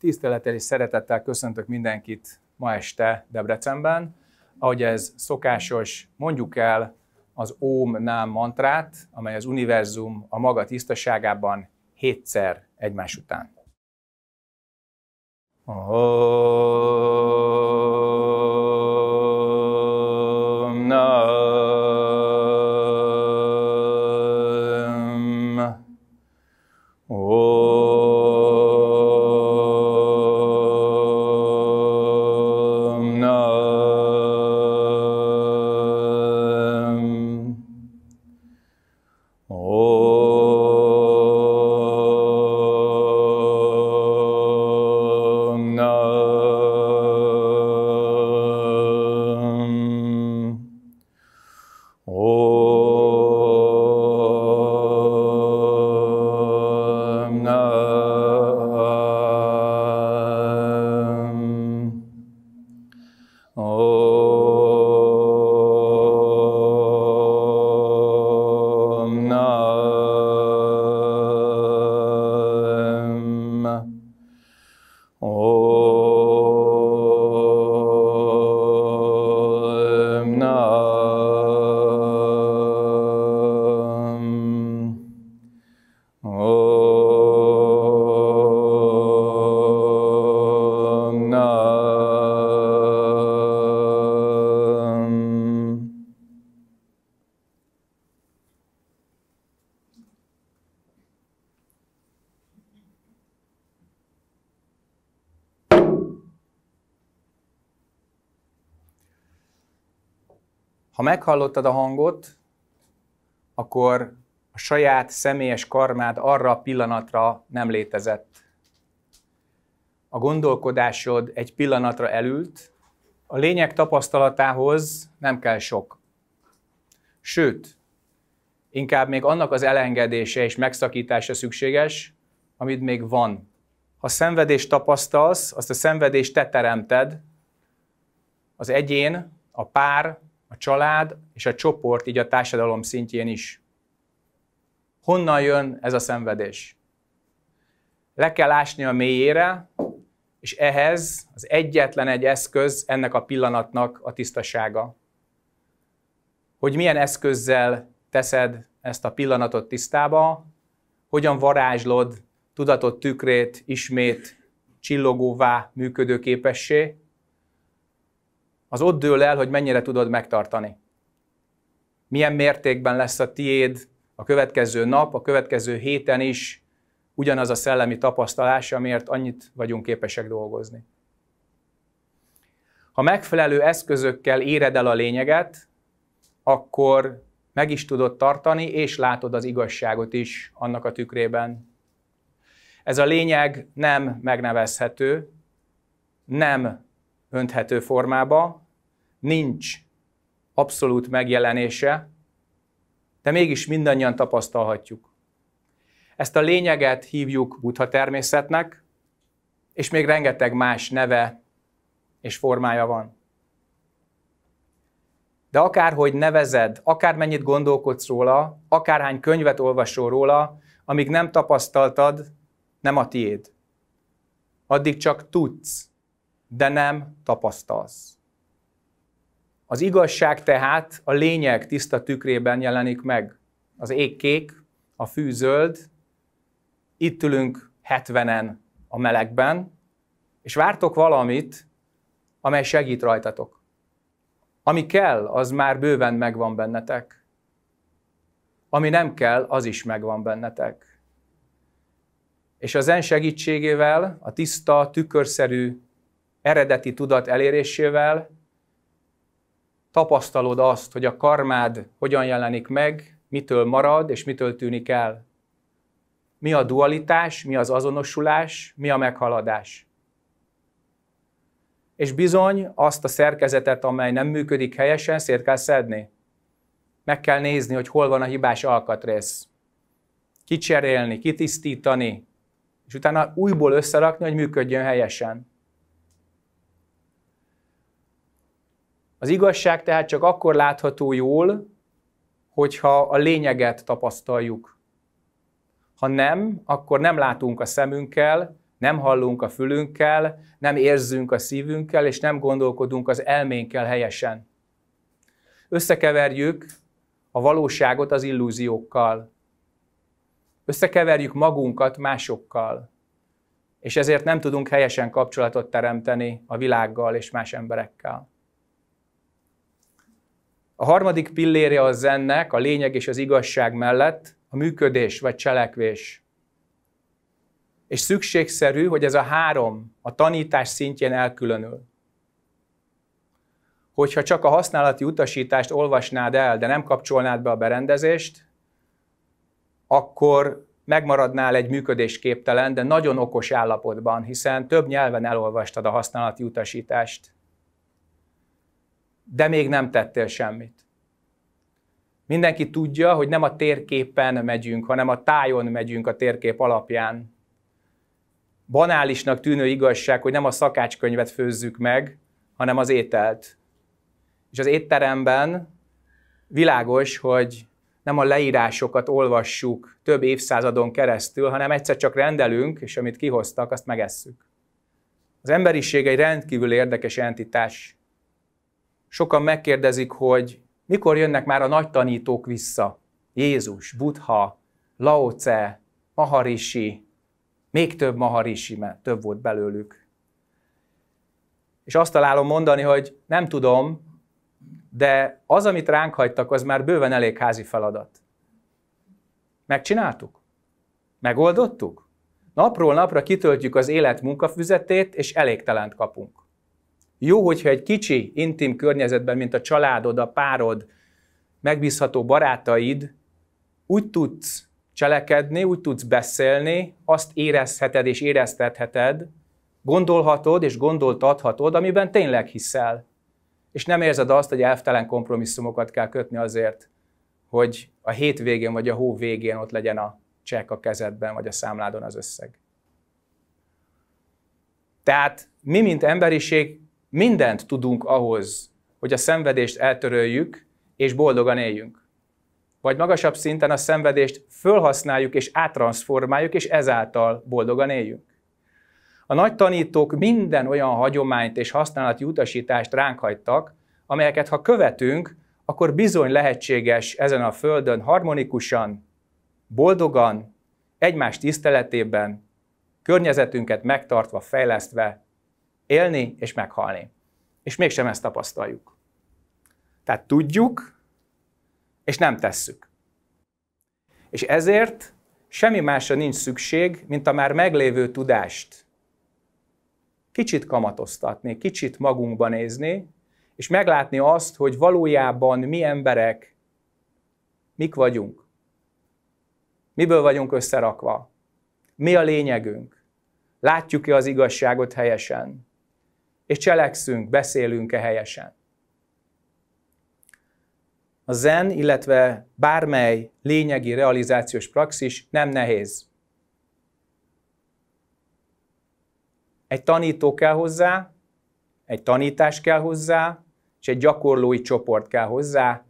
Tisztelettel és szeretettel köszöntök mindenkit ma este Debrecenben. Ahogy ez szokásos, mondjuk el az Óm Nám mantrát, amely az univerzum a maga tisztaságában hétszer egymás után. Oh. meghallottad a hangot, akkor a saját személyes karmád arra a pillanatra nem létezett. A gondolkodásod egy pillanatra elült, a lényeg tapasztalatához nem kell sok. Sőt, inkább még annak az elengedése és megszakítása szükséges, amit még van. Ha szenvedést tapasztalsz, azt a szenvedést te teremted, az egyén, a pár, család és a csoport, így a társadalom szintjén is. Honnan jön ez a szenvedés? Le kell ásni a mélyére, és ehhez az egyetlen egy eszköz ennek a pillanatnak a tisztasága. Hogy milyen eszközzel teszed ezt a pillanatot tisztába, hogyan varázslod tudatot tükrét ismét csillogóvá képessé? az ott dől el, hogy mennyire tudod megtartani. Milyen mértékben lesz a tiéd a következő nap, a következő héten is ugyanaz a szellemi tapasztalás, amiért annyit vagyunk képesek dolgozni. Ha megfelelő eszközökkel éred el a lényeget, akkor meg is tudod tartani, és látod az igazságot is annak a tükrében. Ez a lényeg nem megnevezhető, nem önthető formába, nincs abszolút megjelenése, de mégis mindannyian tapasztalhatjuk. Ezt a lényeget hívjuk buddha természetnek, és még rengeteg más neve és formája van. De akárhogy nevezed, akármennyit gondolkodsz róla, akárhány könyvet olvasol róla, amíg nem tapasztaltad, nem a tiéd. Addig csak tudsz, de nem tapasztalsz. Az igazság tehát a lényeg tiszta tükrében jelenik meg. Az ég kék, a fű zöld, itt ülünk hetvenen a melegben, és vártok valamit, amely segít rajtatok. Ami kell, az már bőven megvan bennetek. Ami nem kell, az is megvan bennetek. És az en segítségével a tiszta, tükörszerű eredeti tudat elérésével tapasztalod azt, hogy a karmád hogyan jelenik meg, mitől marad és mitől tűnik el. Mi a dualitás, mi az azonosulás, mi a meghaladás. És bizony azt a szerkezetet, amely nem működik helyesen, szét kell szedni. Meg kell nézni, hogy hol van a hibás alkatrész. Kicserélni, kitisztítani, és utána újból összerakni, hogy működjön helyesen. Az igazság tehát csak akkor látható jól, hogyha a lényeget tapasztaljuk. Ha nem, akkor nem látunk a szemünkkel, nem hallunk a fülünkkel, nem érzünk a szívünkkel, és nem gondolkodunk az elménkkel helyesen. Összekeverjük a valóságot az illúziókkal. Összekeverjük magunkat másokkal. És ezért nem tudunk helyesen kapcsolatot teremteni a világgal és más emberekkel. A harmadik pillére a zennek, a lényeg és az igazság mellett a működés vagy cselekvés. És szükségszerű, hogy ez a három a tanítás szintjén elkülönül. Hogyha csak a használati utasítást olvasnád el, de nem kapcsolnád be a berendezést, akkor megmaradnál egy működésképtelen, de nagyon okos állapotban, hiszen több nyelven elolvastad a használati utasítást de még nem tettél semmit. Mindenki tudja, hogy nem a térképen megyünk, hanem a tájon megyünk a térkép alapján. Banálisnak tűnő igazság, hogy nem a szakácskönyvet főzzük meg, hanem az ételt. És az étteremben világos, hogy nem a leírásokat olvassuk több évszázadon keresztül, hanem egyszer csak rendelünk, és amit kihoztak, azt megesszük. Az emberiség egy rendkívül érdekes entitás sokan megkérdezik, hogy mikor jönnek már a nagy tanítók vissza? Jézus, Buddha, Laoce, Maharishi, még több Maharishi, mert több volt belőlük. És azt találom mondani, hogy nem tudom, de az, amit ránk hagytak, az már bőven elég házi feladat. Megcsináltuk? Megoldottuk? Napról napra kitöltjük az élet munkafüzetét, és elégtelent kapunk. Jó, hogyha egy kicsi, intim környezetben, mint a családod, a párod, megbízható barátaid, úgy tudsz cselekedni, úgy tudsz beszélni, azt érezheted és éreztetheted, gondolhatod és gondoltathatod, amiben tényleg hiszel. És nem érzed azt, hogy elvtelen kompromisszumokat kell kötni azért, hogy a hétvégén vagy a hó végén ott legyen a csekk a kezedben, vagy a számládon az összeg. Tehát mi, mint emberiség mindent tudunk ahhoz, hogy a szenvedést eltöröljük és boldogan éljünk. Vagy magasabb szinten a szenvedést fölhasználjuk és áttransformáljuk, és ezáltal boldogan éljünk. A nagy tanítók minden olyan hagyományt és használati utasítást ránk hagytak, amelyeket ha követünk, akkor bizony lehetséges ezen a földön harmonikusan, boldogan, egymást tiszteletében, környezetünket megtartva, fejlesztve élni és meghalni. És mégsem ezt tapasztaljuk. Tehát tudjuk, és nem tesszük. És ezért semmi másra nincs szükség, mint a már meglévő tudást. Kicsit kamatoztatni, kicsit magunkba nézni, és meglátni azt, hogy valójában mi emberek, mik vagyunk, miből vagyunk összerakva, mi a lényegünk, látjuk-e az igazságot helyesen, és cselekszünk, beszélünk-e helyesen. A zen, illetve bármely lényegi realizációs praxis nem nehéz. Egy tanító kell hozzá, egy tanítás kell hozzá, és egy gyakorlói csoport kell hozzá.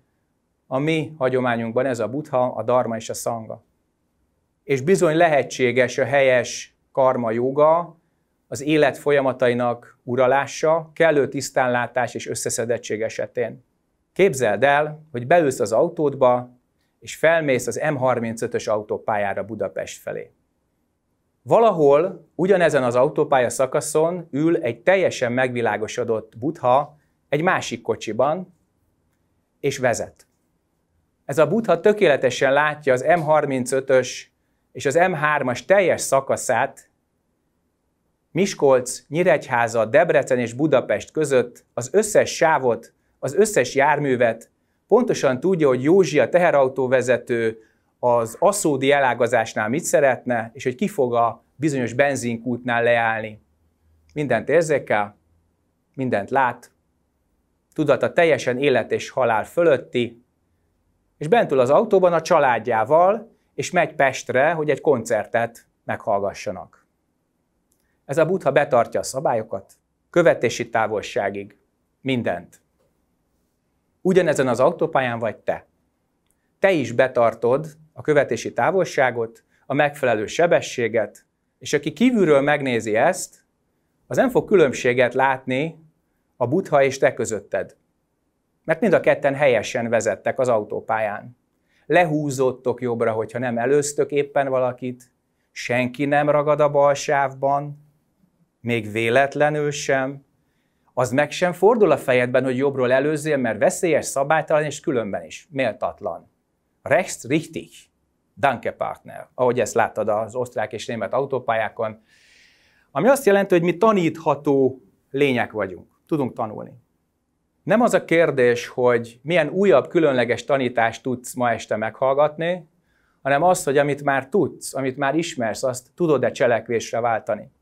A mi hagyományunkban ez a buddha, a dharma és a szanga. És bizony lehetséges a helyes karma joga, az élet folyamatainak uralása, kellő tisztánlátás és összeszedettség esetén. Képzeld el, hogy beülsz az autódba, és felmész az M35-ös autópályára Budapest felé. Valahol ugyanezen az autópálya szakaszon ül egy teljesen megvilágosodott butha egy másik kocsiban, és vezet. Ez a butha tökéletesen látja az M35-ös és az M3-as teljes szakaszát Miskolc, Nyíregyháza, Debrecen és Budapest között az összes sávot, az összes járművet, pontosan tudja, hogy Józsi a teherautóvezető az asszódi elágazásnál mit szeretne, és hogy ki fog a bizonyos benzinkútnál leállni. Mindent érzékel, mindent lát, tudata teljesen élet és halál fölötti, és bentül az autóban a családjával, és megy Pestre, hogy egy koncertet meghallgassanak. Ez a buddha betartja a szabályokat, követési távolságig, mindent. Ugyanezen az autópályán vagy te. Te is betartod a követési távolságot, a megfelelő sebességet, és aki kívülről megnézi ezt, az nem fog különbséget látni a buddha és te közötted. Mert mind a ketten helyesen vezettek az autópályán. Lehúzottok jobbra, hogyha nem előztök éppen valakit, senki nem ragad a balsávban, sávban, még véletlenül sem, az meg sem fordul a fejedben, hogy jobbról előzzél, mert veszélyes, szabálytalan és különben is méltatlan. Rechts richtig, danke partner, ahogy ezt láttad az osztrák és német autópályákon, ami azt jelenti, hogy mi tanítható lények vagyunk, tudunk tanulni. Nem az a kérdés, hogy milyen újabb, különleges tanítást tudsz ma este meghallgatni, hanem az, hogy amit már tudsz, amit már ismersz, azt tudod-e cselekvésre váltani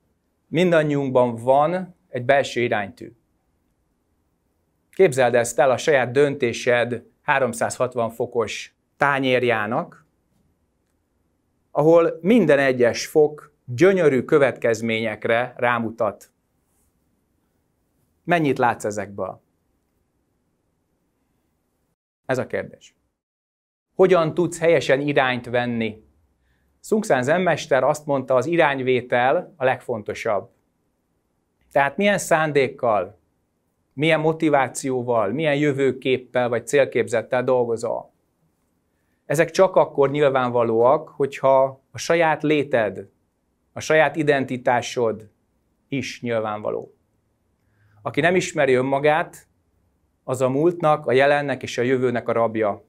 mindannyiunkban van egy belső iránytű. Képzeld ezt el a saját döntésed 360 fokos tányérjának, ahol minden egyes fok gyönyörű következményekre rámutat. Mennyit látsz ezekből? Ez a kérdés. Hogyan tudsz helyesen irányt venni Szungszán zenmester azt mondta, az irányvétel a legfontosabb. Tehát milyen szándékkal, milyen motivációval, milyen jövőképpel vagy célképzettel dolgozol. Ezek csak akkor nyilvánvalóak, hogyha a saját léted, a saját identitásod is nyilvánvaló. Aki nem ismeri önmagát, az a múltnak, a jelennek és a jövőnek a rabja.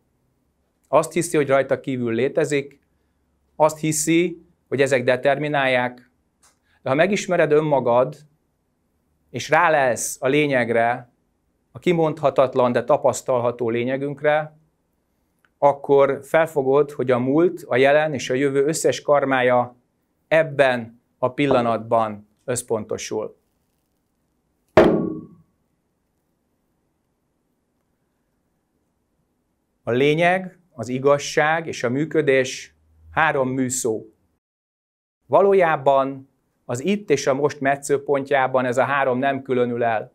Azt hiszi, hogy rajta kívül létezik, azt hiszi, hogy ezek determinálják. De ha megismered önmagad, és rálelsz a lényegre, a kimondhatatlan, de tapasztalható lényegünkre, akkor felfogod, hogy a múlt, a jelen és a jövő összes karmája ebben a pillanatban összpontosul. A lényeg, az igazság és a működés három műszó. Valójában az itt és a most metszőpontjában ez a három nem különül el.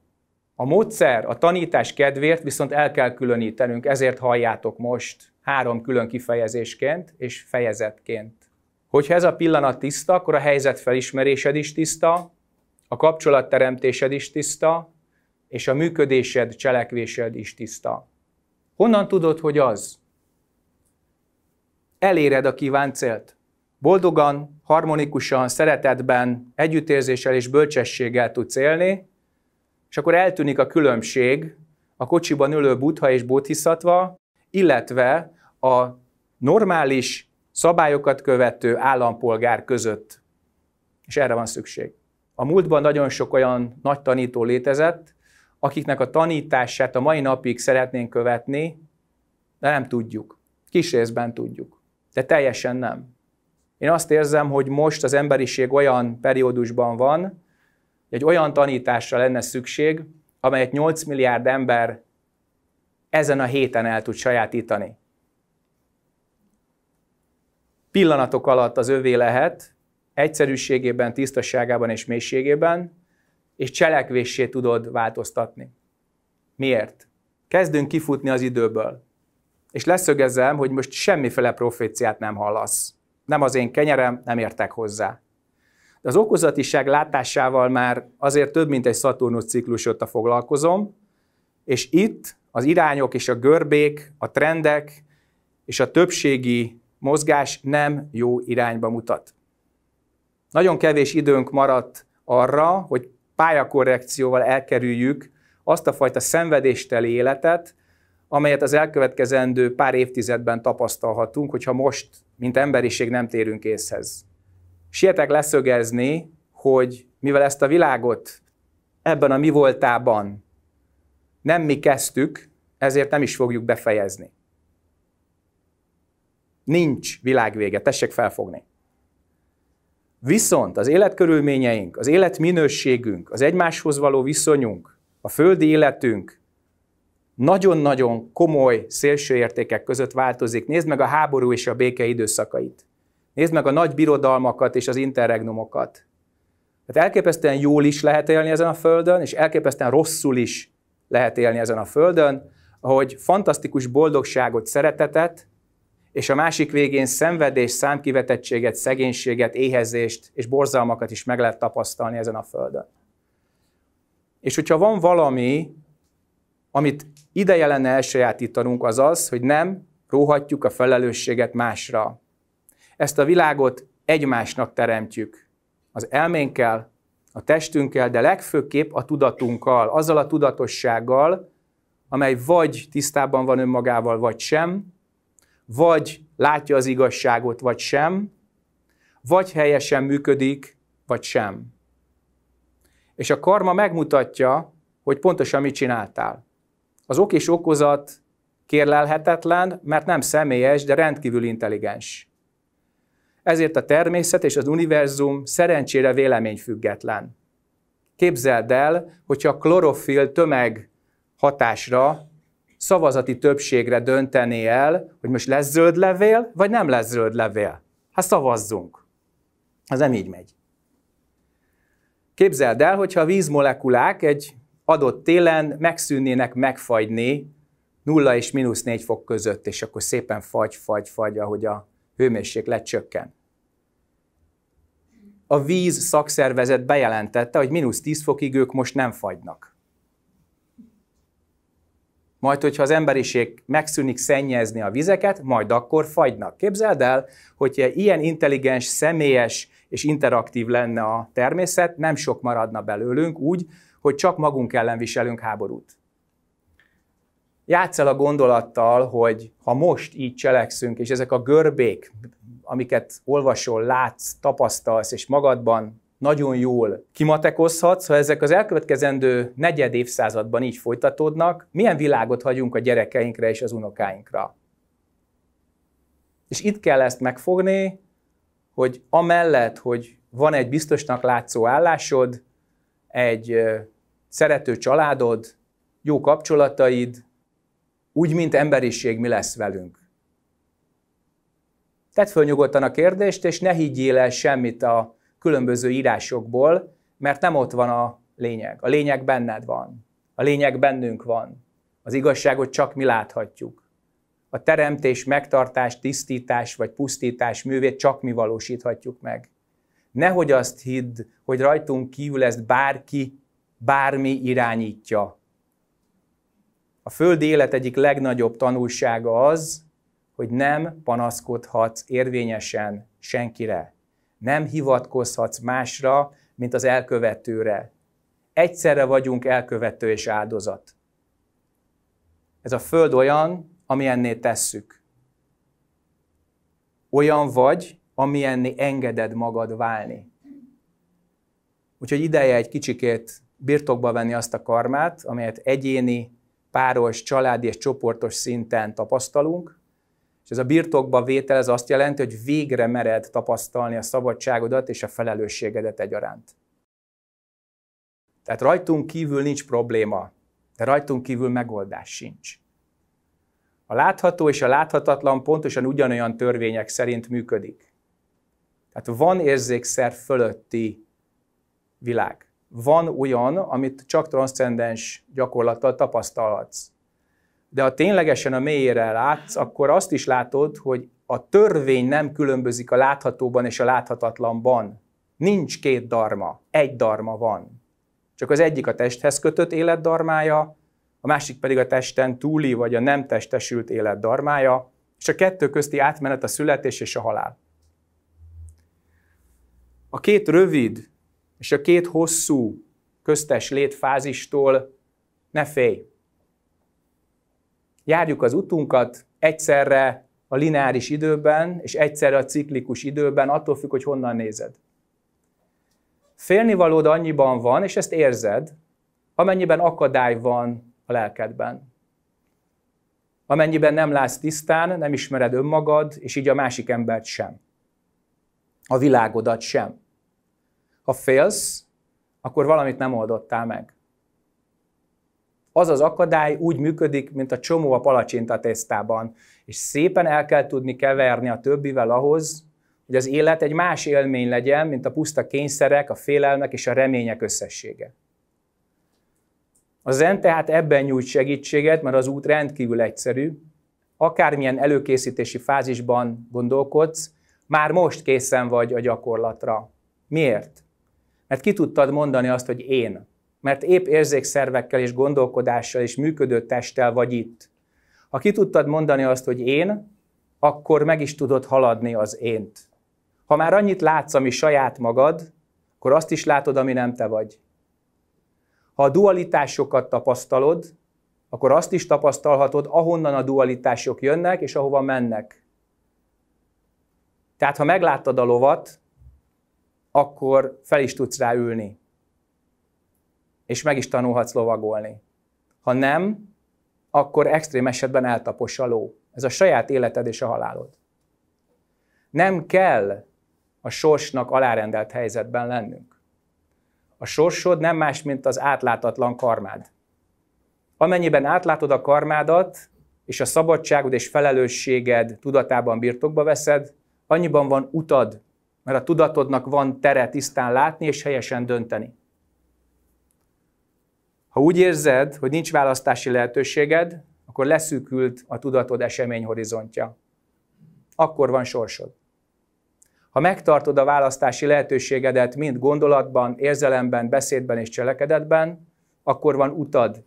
A módszer, a tanítás kedvéért viszont el kell különítenünk, ezért halljátok most három külön kifejezésként és fejezetként. Hogyha ez a pillanat tiszta, akkor a helyzet felismerésed is tiszta, a kapcsolatteremtésed is tiszta, és a működésed, cselekvésed is tiszta. Honnan tudod, hogy az? eléred a kívánt célt. Boldogan, harmonikusan, szeretetben, együttérzéssel és bölcsességgel tudsz élni, és akkor eltűnik a különbség a kocsiban ülő buddha és bodhisattva, illetve a normális szabályokat követő állampolgár között. És erre van szükség. A múltban nagyon sok olyan nagy tanító létezett, akiknek a tanítását a mai napig szeretnénk követni, de nem tudjuk. Kis részben tudjuk. De teljesen nem. Én azt érzem, hogy most az emberiség olyan periódusban van, hogy egy olyan tanításra lenne szükség, amelyet 8 milliárd ember ezen a héten el tud sajátítani. Pillanatok alatt az övé lehet, egyszerűségében, tisztaságában és mélységében, és cselekvéssé tudod változtatni. Miért? Kezdünk kifutni az időből és leszögezem, hogy most semmiféle proféciát nem hallasz. Nem az én kenyerem, nem értek hozzá. De az okozatiság látásával már azért több, mint egy szaturnusz ciklus óta foglalkozom, és itt az irányok és a görbék, a trendek és a többségi mozgás nem jó irányba mutat. Nagyon kevés időnk maradt arra, hogy pályakorrekcióval elkerüljük azt a fajta szenvedésteli életet, amelyet az elkövetkezendő pár évtizedben tapasztalhatunk, hogyha most, mint emberiség nem térünk észhez. Sietek leszögezni, hogy mivel ezt a világot ebben a mi voltában nem mi kezdtük, ezért nem is fogjuk befejezni. Nincs világvége, tessék felfogni. Viszont az életkörülményeink, az életminőségünk, az egymáshoz való viszonyunk, a földi életünk nagyon-nagyon komoly értékek között változik. Nézd meg a háború és a béke időszakait. Nézd meg a nagy birodalmakat és az interregnumokat. Tehát elképesztően jól is lehet élni ezen a földön, és elképesztően rosszul is lehet élni ezen a földön, ahogy fantasztikus boldogságot, szeretetet, és a másik végén szenvedés, számkivetettséget, szegénységet, éhezést és borzalmakat is meg lehet tapasztalni ezen a földön. És hogyha van valami, amit ideje lenne elsajátítanunk az az, hogy nem róhatjuk a felelősséget másra. Ezt a világot egymásnak teremtjük. Az elménkkel, a testünkkel, de legfőképp a tudatunkkal, azzal a tudatossággal, amely vagy tisztában van önmagával, vagy sem, vagy látja az igazságot, vagy sem, vagy helyesen működik, vagy sem. És a karma megmutatja, hogy pontosan mit csináltál. Az ok és okozat kérlelhetetlen, mert nem személyes, de rendkívül intelligens. Ezért a természet és az univerzum szerencsére véleményfüggetlen. Képzeld el, hogyha a klorofil tömeg hatásra, szavazati többségre döntené el, hogy most lesz zöld levél, vagy nem lesz zöld levél. Hát szavazzunk. Ez nem így megy. Képzeld el, hogyha a vízmolekulák egy adott télen megszűnnének megfagyni 0 és mínusz 4 fok között, és akkor szépen fagy, fagy, fagy, ahogy a hőmérséklet csökken. A víz szakszervezet bejelentette, hogy mínusz 10 fokig ők most nem fagynak. Majd, hogyha az emberiség megszűnik szennyezni a vizeket, majd akkor fagynak. Képzeld el, hogyha ilyen intelligens, személyes és interaktív lenne a természet, nem sok maradna belőlünk úgy, hogy csak magunk ellen viselünk háborút. Játsz el a gondolattal, hogy ha most így cselekszünk, és ezek a görbék, amiket olvasol, látsz, tapasztalsz, és magadban nagyon jól kimatekozhatsz, ha ezek az elkövetkezendő negyed évszázadban így folytatódnak, milyen világot hagyunk a gyerekeinkre és az unokáinkra. És itt kell ezt megfogni, hogy amellett, hogy van egy biztosnak látszó állásod, egy szerető családod, jó kapcsolataid, úgy, mint emberiség mi lesz velünk. Tedd föl nyugodtan a kérdést, és ne higgyél el semmit a különböző írásokból, mert nem ott van a lényeg. A lényeg benned van. A lényeg bennünk van. Az igazságot csak mi láthatjuk. A teremtés, megtartás, tisztítás vagy pusztítás művét csak mi valósíthatjuk meg. Nehogy azt hidd, hogy rajtunk kívül ezt bárki, bármi irányítja. A föld élet egyik legnagyobb tanulsága az, hogy nem panaszkodhatsz érvényesen senkire. Nem hivatkozhatsz másra, mint az elkövetőre. Egyszerre vagyunk elkövető és áldozat. Ez a föld olyan, amilyenné tesszük. Olyan vagy, amilyenni engeded magad válni. Úgyhogy ideje egy kicsikét birtokba venni azt a karmát, amelyet egyéni, páros, családi és csoportos szinten tapasztalunk, és ez a birtokba vétel ez azt jelenti, hogy végre mered tapasztalni a szabadságodat és a felelősségedet egyaránt. Tehát rajtunk kívül nincs probléma, de rajtunk kívül megoldás sincs. A látható és a láthatatlan pontosan ugyanolyan törvények szerint működik. Tehát van érzékszer fölötti világ. Van olyan, amit csak transzcendens gyakorlattal tapasztalhatsz. De ha ténylegesen a mélyére látsz, akkor azt is látod, hogy a törvény nem különbözik a láthatóban és a láthatatlanban. Nincs két darma, egy darma van. Csak az egyik a testhez kötött életdarmája, a másik pedig a testen túli vagy a nem testesült életdarmája, és a kettő közti átmenet a születés és a halál a két rövid és a két hosszú köztes létfázistól ne félj. Járjuk az utunkat egyszerre a lineáris időben, és egyszerre a ciklikus időben, attól függ, hogy honnan nézed. Félnivalód annyiban van, és ezt érzed, amennyiben akadály van a lelkedben. Amennyiben nem látsz tisztán, nem ismered önmagad, és így a másik embert sem a világodat sem. Ha félsz, akkor valamit nem oldottál meg. Az az akadály úgy működik, mint a csomó a palacsinta tésztában, és szépen el kell tudni keverni a többivel ahhoz, hogy az élet egy más élmény legyen, mint a puszta kényszerek, a félelmek és a remények összessége. A zen tehát ebben nyújt segítséget, mert az út rendkívül egyszerű. Akármilyen előkészítési fázisban gondolkodsz, már most készen vagy a gyakorlatra. Miért? Mert ki tudtad mondani azt, hogy én. Mert épp érzékszervekkel és gondolkodással és működő testtel vagy itt. Ha ki tudtad mondani azt, hogy én, akkor meg is tudod haladni az ént. Ha már annyit látsz, ami saját magad, akkor azt is látod, ami nem te vagy. Ha a dualitásokat tapasztalod, akkor azt is tapasztalhatod, ahonnan a dualitások jönnek és ahova mennek. Tehát, ha megláttad a lovat, akkor fel is tudsz rá ülni. És meg is tanulhatsz lovagolni. Ha nem, akkor extrém esetben eltapos a ló. Ez a saját életed és a halálod. Nem kell a sorsnak alárendelt helyzetben lennünk. A sorsod nem más, mint az átlátatlan karmád. Amennyiben átlátod a karmádat, és a szabadságod és felelősséged tudatában birtokba veszed, annyiban van utad, mert a tudatodnak van tere tisztán látni és helyesen dönteni. Ha úgy érzed, hogy nincs választási lehetőséged, akkor leszűkült a tudatod eseményhorizontja. Akkor van sorsod. Ha megtartod a választási lehetőségedet mind gondolatban, érzelemben, beszédben és cselekedetben, akkor van utad.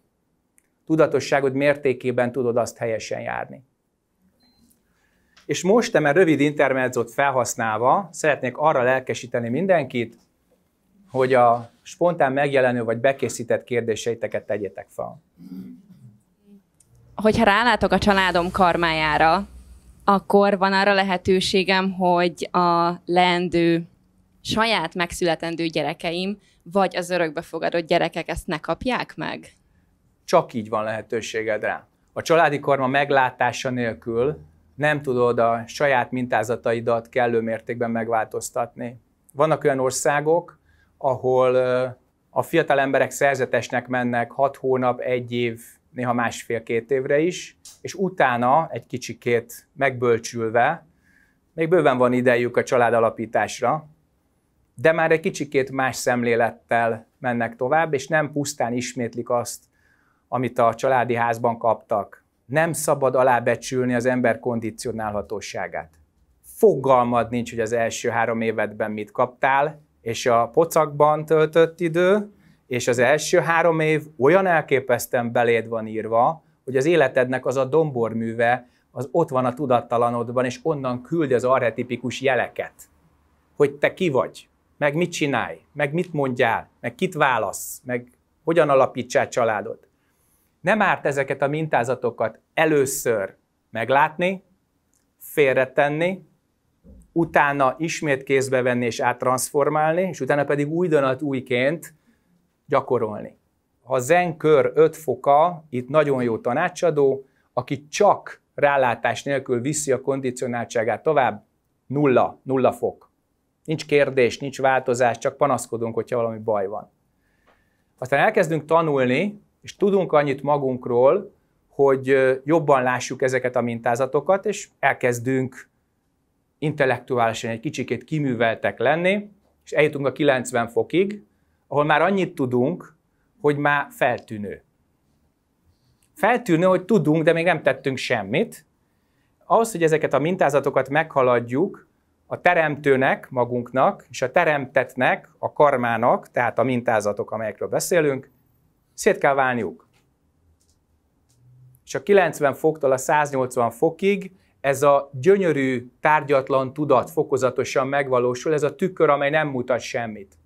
Tudatosságod mértékében tudod azt helyesen járni. És most eme rövid intermedzót felhasználva szeretnék arra lelkesíteni mindenkit, hogy a spontán megjelenő vagy bekészített kérdéseiteket tegyétek fel. Hogyha rálátok a családom karmájára, akkor van arra lehetőségem, hogy a leendő saját megszületendő gyerekeim, vagy az örökbefogadott gyerekek ezt ne kapják meg? Csak így van lehetőséged rá. A családi karma meglátása nélkül nem tudod a saját mintázataidat kellő mértékben megváltoztatni. Vannak olyan országok, ahol a fiatal emberek szerzetesnek mennek 6 hónap, egy év, néha másfél-két évre is, és utána egy kicsikét megbölcsülve, még bőven van idejük a család alapításra, de már egy kicsikét más szemlélettel mennek tovább, és nem pusztán ismétlik azt, amit a családi házban kaptak nem szabad alábecsülni az ember kondicionálhatóságát. Fogalmad nincs, hogy az első három évedben mit kaptál, és a pocakban töltött idő, és az első három év olyan elképesztően beléd van írva, hogy az életednek az a domborműve, az ott van a tudattalanodban, és onnan küldi az arhetipikus jeleket, hogy te ki vagy, meg mit csinálj, meg mit mondjál, meg kit válasz, meg hogyan alapítsál családod nem árt ezeket a mintázatokat először meglátni, félretenni, utána ismét kézbe venni és áttransformálni, és utána pedig újdonat újként gyakorolni. A zenkör 5 foka itt nagyon jó tanácsadó, aki csak rálátás nélkül viszi a kondicionáltságát tovább, nulla, nulla fok. Nincs kérdés, nincs változás, csak panaszkodunk, hogyha valami baj van. Aztán elkezdünk tanulni, és tudunk annyit magunkról, hogy jobban lássuk ezeket a mintázatokat, és elkezdünk intellektuálisan egy kicsikét kiműveltek lenni, és eljutunk a 90 fokig, ahol már annyit tudunk, hogy már feltűnő. Feltűnő, hogy tudunk, de még nem tettünk semmit. Ahhoz, hogy ezeket a mintázatokat meghaladjuk, a teremtőnek, magunknak, és a teremtetnek, a karmának, tehát a mintázatok, amelyekről beszélünk, szét kell válniuk. És a 90 foktól a 180 fokig ez a gyönyörű, tárgyatlan tudat fokozatosan megvalósul, ez a tükör, amely nem mutat semmit.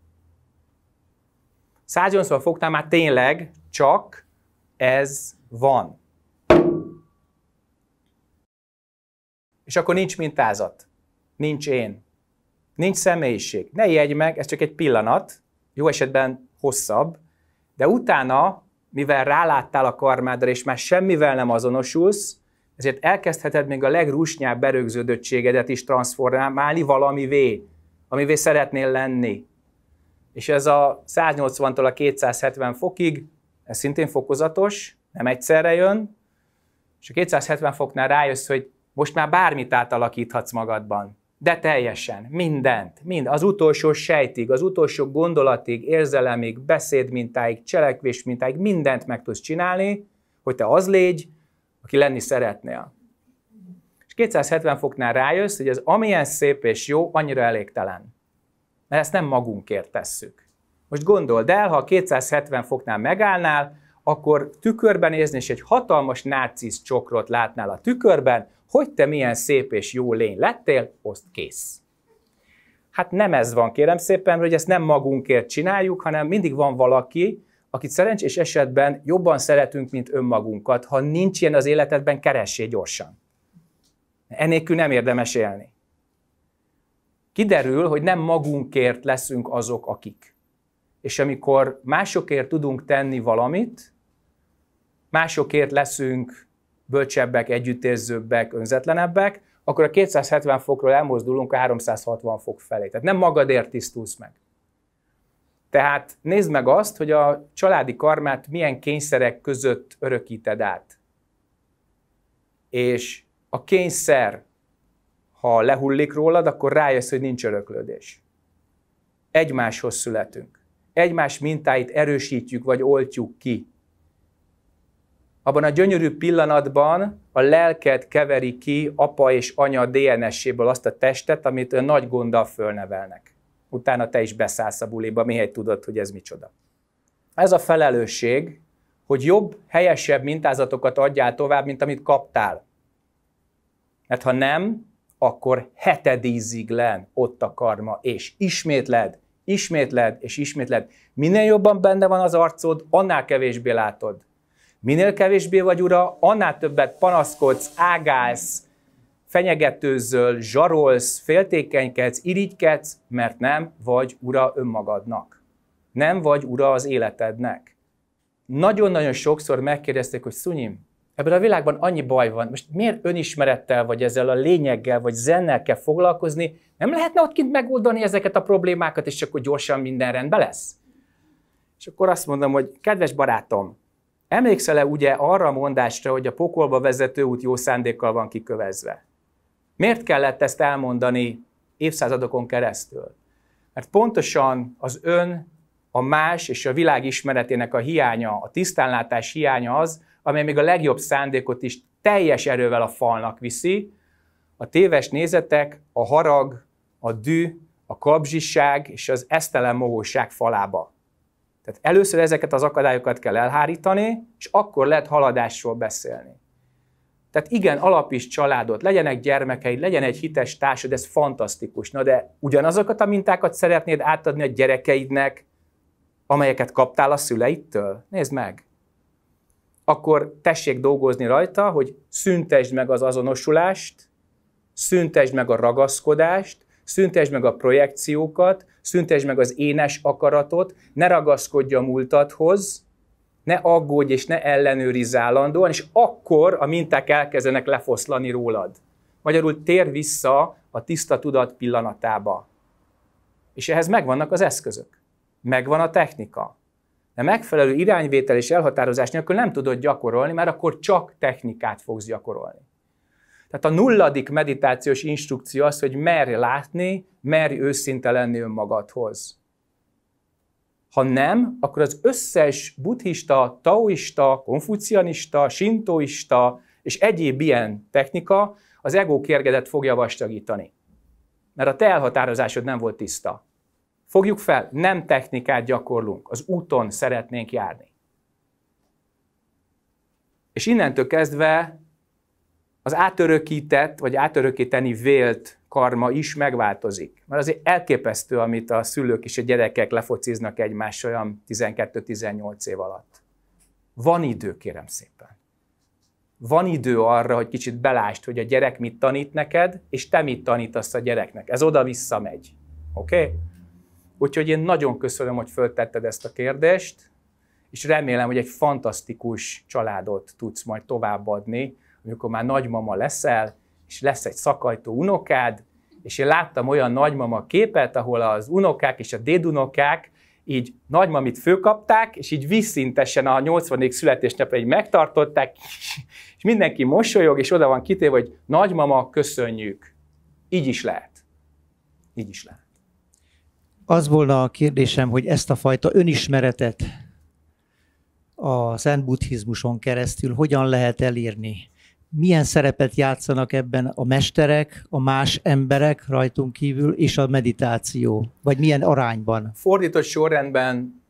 180 foknál már tényleg csak ez van. És akkor nincs mintázat, nincs én, nincs személyiség. Ne jegy meg, ez csak egy pillanat, jó esetben hosszabb, de utána, mivel ráláttál a karmádra, és már semmivel nem azonosulsz, ezért elkezdheted még a legrúsnyább berögződöttségedet is transformálni valamivé, amivé szeretnél lenni. És ez a 180-tól a 270 fokig, ez szintén fokozatos, nem egyszerre jön, és a 270 foknál rájössz, hogy most már bármit átalakíthatsz magadban de teljesen, mindent, mind, az utolsó sejtig, az utolsó gondolatig, érzelemig, beszédmintáig, cselekvésmintáig, mindent meg tudsz csinálni, hogy te az légy, aki lenni szeretnél. És 270 foknál rájössz, hogy ez amilyen szép és jó, annyira elégtelen. Mert ezt nem magunkért tesszük. Most gondold el, ha 270 foknál megállnál, akkor tükörben nézni, és egy hatalmas nácisz csokrot látnál a tükörben, hogy te milyen szép és jó lény lettél, azt kész. Hát nem ez van, kérem szépen, hogy ezt nem magunkért csináljuk, hanem mindig van valaki, akit szerencsés esetben jobban szeretünk, mint önmagunkat. Ha nincs ilyen az életedben, keressé gyorsan. Enélkül nem érdemes élni. Kiderül, hogy nem magunkért leszünk azok, akik. És amikor másokért tudunk tenni valamit, másokért leszünk bölcsebbek, együttérzőbbek, önzetlenebbek, akkor a 270 fokról elmozdulunk a 360 fok felé. Tehát nem magadért tisztulsz meg. Tehát nézd meg azt, hogy a családi karmát milyen kényszerek között örökíted át. És a kényszer, ha lehullik rólad, akkor rájössz, hogy nincs öröklődés. Egymáshoz születünk. Egymás mintáit erősítjük vagy oltjuk ki abban a gyönyörű pillanatban a lelked keveri ki apa és anya DNS-éből azt a testet, amit nagy gonddal fölnevelnek. Utána te is beszállsz a buliba, mihelyt tudod, hogy ez micsoda. Ez a felelősség, hogy jobb, helyesebb mintázatokat adjál tovább, mint amit kaptál. Mert ha nem, akkor hetedízig len ott a karma, és ismétled, ismétled és ismétled. Minél jobban benne van az arcod, annál kevésbé látod. Minél kevésbé vagy ura, annál többet panaszkodsz, ágálsz, fenyegetőzöl, zsarolsz, féltékenykedsz, irigykedsz, mert nem vagy ura önmagadnak. Nem vagy ura az életednek. Nagyon-nagyon sokszor megkérdezték, hogy Szunyim, ebben a világban annyi baj van, most miért önismerettel, vagy ezzel a lényeggel, vagy zennel kell foglalkozni, nem lehetne ott kint megoldani ezeket a problémákat, és akkor gyorsan minden rendben lesz? És akkor azt mondom, hogy kedves barátom, Emlékszel-e ugye arra a mondásra, hogy a pokolba vezető út jó szándékkal van kikövezve? Miért kellett ezt elmondani évszázadokon keresztül? Mert pontosan az ön, a más és a világ ismeretének a hiánya, a tisztánlátás hiánya az, amely még a legjobb szándékot is teljes erővel a falnak viszi, a téves nézetek, a harag, a dű, a kapzsiság és az esztelen mohóság falába. Tehát először ezeket az akadályokat kell elhárítani, és akkor lehet haladásról beszélni. Tehát igen, alapíts családot, legyenek gyermekeid, legyen egy hites társad, ez fantasztikus. Na de ugyanazokat a mintákat szeretnéd átadni a gyerekeidnek, amelyeket kaptál a szüleidtől? Nézd meg! Akkor tessék dolgozni rajta, hogy szüntesd meg az azonosulást, szüntesd meg a ragaszkodást, szüntesd meg a projekciókat, szüntesd meg az énes akaratot, ne ragaszkodj a múltadhoz, ne aggódj és ne ellenőrizz állandóan, és akkor a minták elkezdenek lefoszlani rólad. Magyarul tér vissza a tiszta tudat pillanatába. És ehhez megvannak az eszközök. Megvan a technika. De megfelelő irányvétel és elhatározás nélkül nem tudod gyakorolni, mert akkor csak technikát fogsz gyakorolni. Tehát a nulladik meditációs instrukció az, hogy merj látni, merj őszinte lenni önmagadhoz. Ha nem, akkor az összes buddhista, taoista, konfucianista, sintoista és egyéb ilyen technika az ego kérgedet fogja vastagítani. Mert a te elhatározásod nem volt tiszta. Fogjuk fel, nem technikát gyakorlunk, az úton szeretnénk járni. És innentől kezdve az átörökített, vagy átörökíteni vélt karma is megváltozik. Mert azért elképesztő, amit a szülők és a gyerekek lefociznak egymás olyan 12-18 év alatt. Van idő, kérem szépen. Van idő arra, hogy kicsit belást, hogy a gyerek mit tanít neked, és te mit tanítasz a gyereknek. Ez oda-vissza megy. Oké? Okay? Úgyhogy én nagyon köszönöm, hogy föltetted ezt a kérdést, és remélem, hogy egy fantasztikus családot tudsz majd továbbadni, amikor már nagymama leszel, és lesz egy szakajtó unokád, és én láttam olyan nagymama képet, ahol az unokák és a dédunokák így nagymamit főkapták, és így vízszintesen a 80. születésnapra így megtartották, és mindenki mosolyog, és oda van kitéve, hogy nagymama, köszönjük. Így is lehet. Így is lehet. Az volna a kérdésem, hogy ezt a fajta önismeretet a szent buddhizmuson keresztül hogyan lehet elérni? milyen szerepet játszanak ebben a mesterek, a más emberek rajtunk kívül, és a meditáció? Vagy milyen arányban? Fordított sorrendben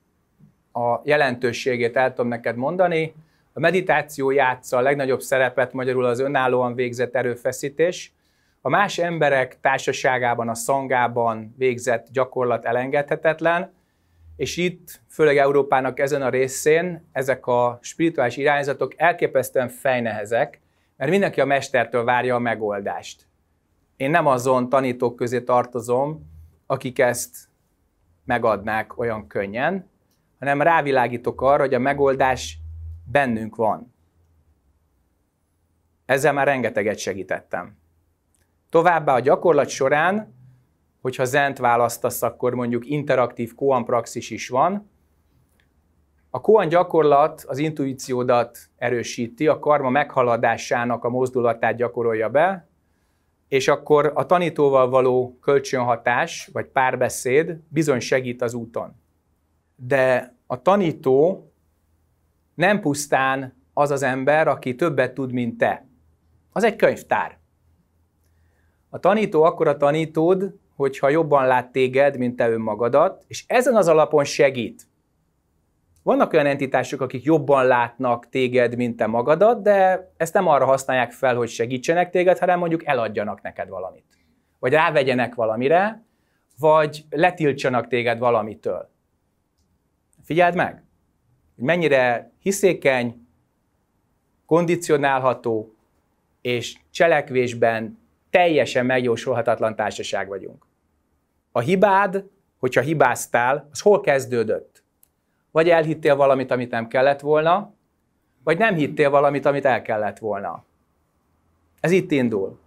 a jelentőségét el tudom neked mondani. A meditáció játsza a legnagyobb szerepet magyarul az önállóan végzett erőfeszítés. A más emberek társaságában, a szangában végzett gyakorlat elengedhetetlen, és itt, főleg Európának ezen a részén, ezek a spirituális irányzatok elképesztően fejnehezek, mert mindenki a mestertől várja a megoldást. Én nem azon tanítók közé tartozom, akik ezt megadnák olyan könnyen, hanem rávilágítok arra, hogy a megoldás bennünk van. Ezzel már rengeteget segítettem. Továbbá a gyakorlat során, hogyha zent választasz, akkor mondjuk interaktív koan is van, a koan gyakorlat az intuíciódat erősíti, a karma meghaladásának a mozdulatát gyakorolja be, és akkor a tanítóval való kölcsönhatás vagy párbeszéd bizony segít az úton. De a tanító nem pusztán az az ember, aki többet tud, mint te. Az egy könyvtár. A tanító akkor a tanítód, hogyha jobban lát téged, mint te önmagadat, és ezen az alapon segít. Vannak olyan entitások, akik jobban látnak téged, mint te magadat, de ezt nem arra használják fel, hogy segítsenek téged, hanem mondjuk eladjanak neked valamit. Vagy rávegyenek valamire, vagy letiltsanak téged valamitől. Figyeld meg, hogy mennyire hiszékeny, kondicionálható és cselekvésben teljesen megjósolhatatlan társaság vagyunk. A hibád, hogyha hibáztál, az hol kezdődött? Vagy elhittél valamit, amit nem kellett volna, vagy nem hittél valamit, amit el kellett volna. Ez itt indul.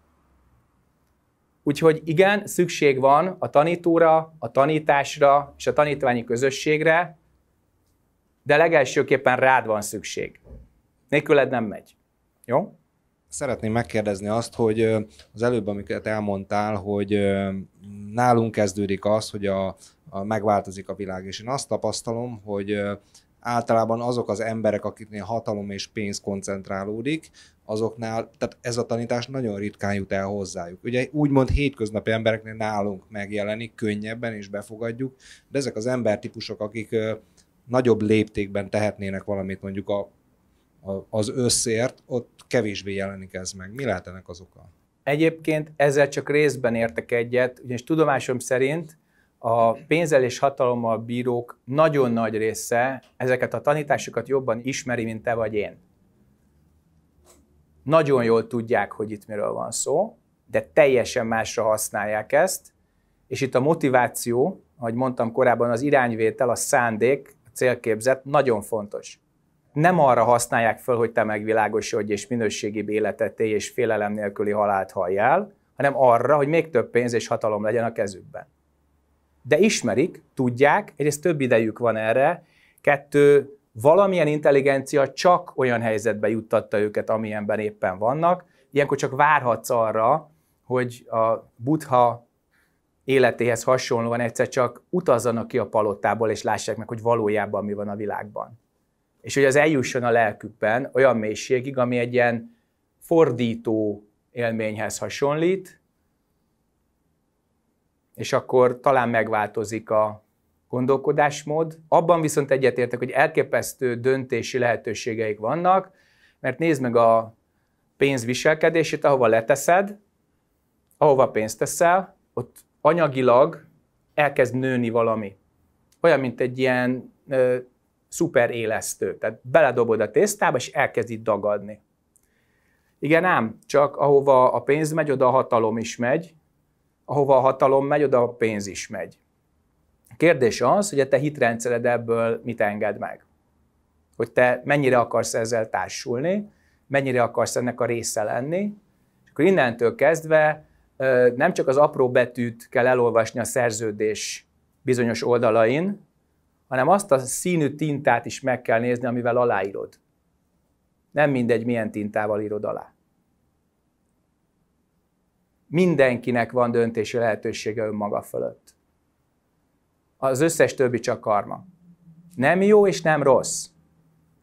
Úgyhogy igen, szükség van a tanítóra, a tanításra és a tanítványi közösségre, de legelsőképpen rád van szükség. Nélküled nem megy. Jó? Szeretném megkérdezni azt, hogy az előbb, amiket elmondtál, hogy nálunk kezdődik az, hogy a megváltozik a világ, és én azt tapasztalom, hogy általában azok az emberek, akiknél hatalom és pénz koncentrálódik, azoknál, tehát ez a tanítás nagyon ritkán jut el hozzájuk. Ugye úgymond hétköznapi embereknél nálunk megjelenik, könnyebben és befogadjuk, de ezek az embertípusok, akik nagyobb léptékben tehetnének valamit mondjuk a, a, az összért, ott kevésbé jelenik ez meg. Mi lehet ennek az oka? Egyébként ezzel csak részben értek egyet, ugyanis tudomásom szerint a pénzzel és hatalommal bírók nagyon nagy része ezeket a tanításokat jobban ismeri, mint te vagy én. Nagyon jól tudják, hogy itt miről van szó, de teljesen másra használják ezt, és itt a motiváció, ahogy mondtam korábban, az irányvétel, a szándék, a célképzet nagyon fontos. Nem arra használják föl, hogy te megvilágosodj és minőségi életet élj és félelem nélküli halált halljál, hanem arra, hogy még több pénz és hatalom legyen a kezükben de ismerik, tudják, egyrészt több idejük van erre, kettő, valamilyen intelligencia csak olyan helyzetbe juttatta őket, amilyenben éppen vannak. Ilyenkor csak várhatsz arra, hogy a buddha életéhez hasonlóan egyszer csak utazzanak ki a palotából, és lássák meg, hogy valójában mi van a világban. És hogy az eljusson a lelkükben olyan mélységig, ami egy ilyen fordító élményhez hasonlít, és akkor talán megváltozik a gondolkodásmód. Abban viszont egyetértek, hogy elképesztő döntési lehetőségeik vannak, mert nézd meg a pénz viselkedését, ahova leteszed, ahova pénzt teszel, ott anyagilag elkezd nőni valami. Olyan, mint egy ilyen ö, szuper élesztő. Tehát beledobod a tésztába, és elkezd itt dagadni. Igen, ám, csak ahova a pénz megy, oda a hatalom is megy, ahova a hatalom megy, oda a pénz is megy. A kérdés az, hogy a te hitrendszered ebből mit enged meg. Hogy te mennyire akarsz ezzel társulni, mennyire akarsz ennek a része lenni, és akkor innentől kezdve nem csak az apró betűt kell elolvasni a szerződés bizonyos oldalain, hanem azt a színű tintát is meg kell nézni, amivel aláírod. Nem mindegy, milyen tintával írod alá. Mindenkinek van döntési lehetősége önmaga fölött. Az összes többi csak karma. Nem jó és nem rossz.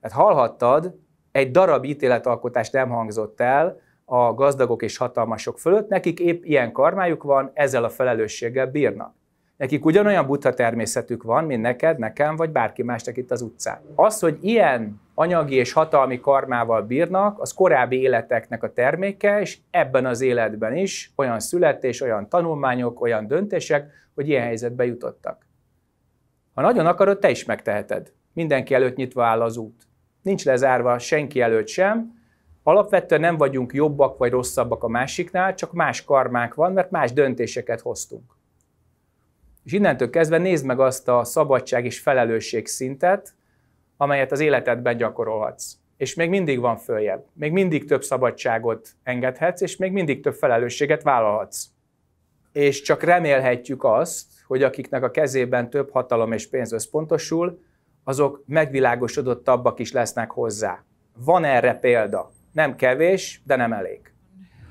Tehát hallhattad, egy darab ítéletalkotást nem hangzott el a gazdagok és hatalmasok fölött, nekik épp ilyen karmájuk van, ezzel a felelősséggel bírnak. Nekik ugyanolyan buta természetük van, mint neked, nekem, vagy bárki másnak itt az utcán. Az, hogy ilyen anyagi és hatalmi karmával bírnak, az korábbi életeknek a terméke, és ebben az életben is olyan születés, olyan tanulmányok, olyan döntések, hogy ilyen helyzetbe jutottak. Ha nagyon akarod, te is megteheted. Mindenki előtt nyitva áll az út. Nincs lezárva senki előtt sem, Alapvetően nem vagyunk jobbak vagy rosszabbak a másiknál, csak más karmák van, mert más döntéseket hoztunk. És innentől kezdve nézd meg azt a szabadság és felelősség szintet, amelyet az életedben gyakorolhatsz. És még mindig van följebb. Még mindig több szabadságot engedhetsz, és még mindig több felelősséget vállalhatsz. És csak remélhetjük azt, hogy akiknek a kezében több hatalom és pénz összpontosul, azok megvilágosodottabbak is lesznek hozzá. Van erre példa. Nem kevés, de nem elég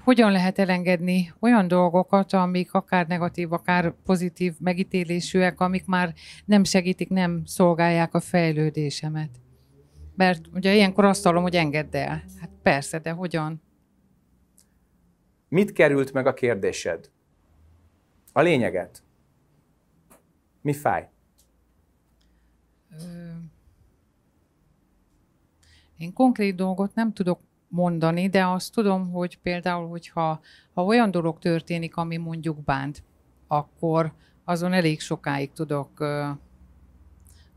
hogyan lehet elengedni olyan dolgokat, amik akár negatív, akár pozitív megítélésűek, amik már nem segítik, nem szolgálják a fejlődésemet. Mert ugye ilyenkor azt hallom, hogy engedd el. Hát persze, de hogyan? Mit került meg a kérdésed? A lényeget. Mi fáj? Én konkrét dolgot nem tudok mondani, de azt tudom, hogy például, hogyha ha olyan dolog történik, ami mondjuk bánt, akkor azon elég sokáig tudok ö,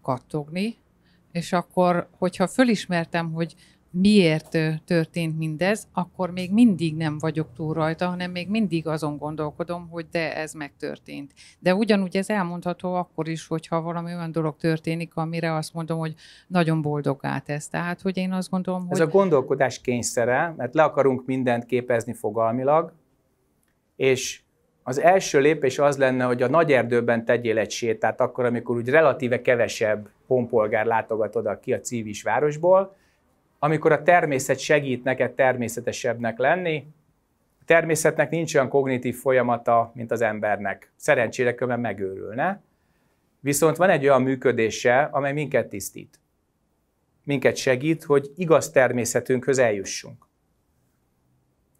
kattogni, és akkor, hogyha fölismertem, hogy miért történt mindez, akkor még mindig nem vagyok túl rajta, hanem még mindig azon gondolkodom, hogy de ez megtörtént. De ugyanúgy ez elmondható akkor is, hogyha valami olyan dolog történik, amire azt mondom, hogy nagyon át ez. Tehát, hogy én azt gondolom, hogy... Ez a gondolkodás kényszere, mert le akarunk mindent képezni fogalmilag, és az első lépés az lenne, hogy a nagy erdőben tegyél egy sétát, akkor, amikor úgy relatíve kevesebb honpolgár látogatod ki a civis városból, amikor a természet segít neked természetesebbnek lenni, a természetnek nincs olyan kognitív folyamata, mint az embernek. Szerencsére különben megőrülne. Viszont van egy olyan működése, amely minket tisztít. Minket segít, hogy igaz természetünkhöz eljussunk.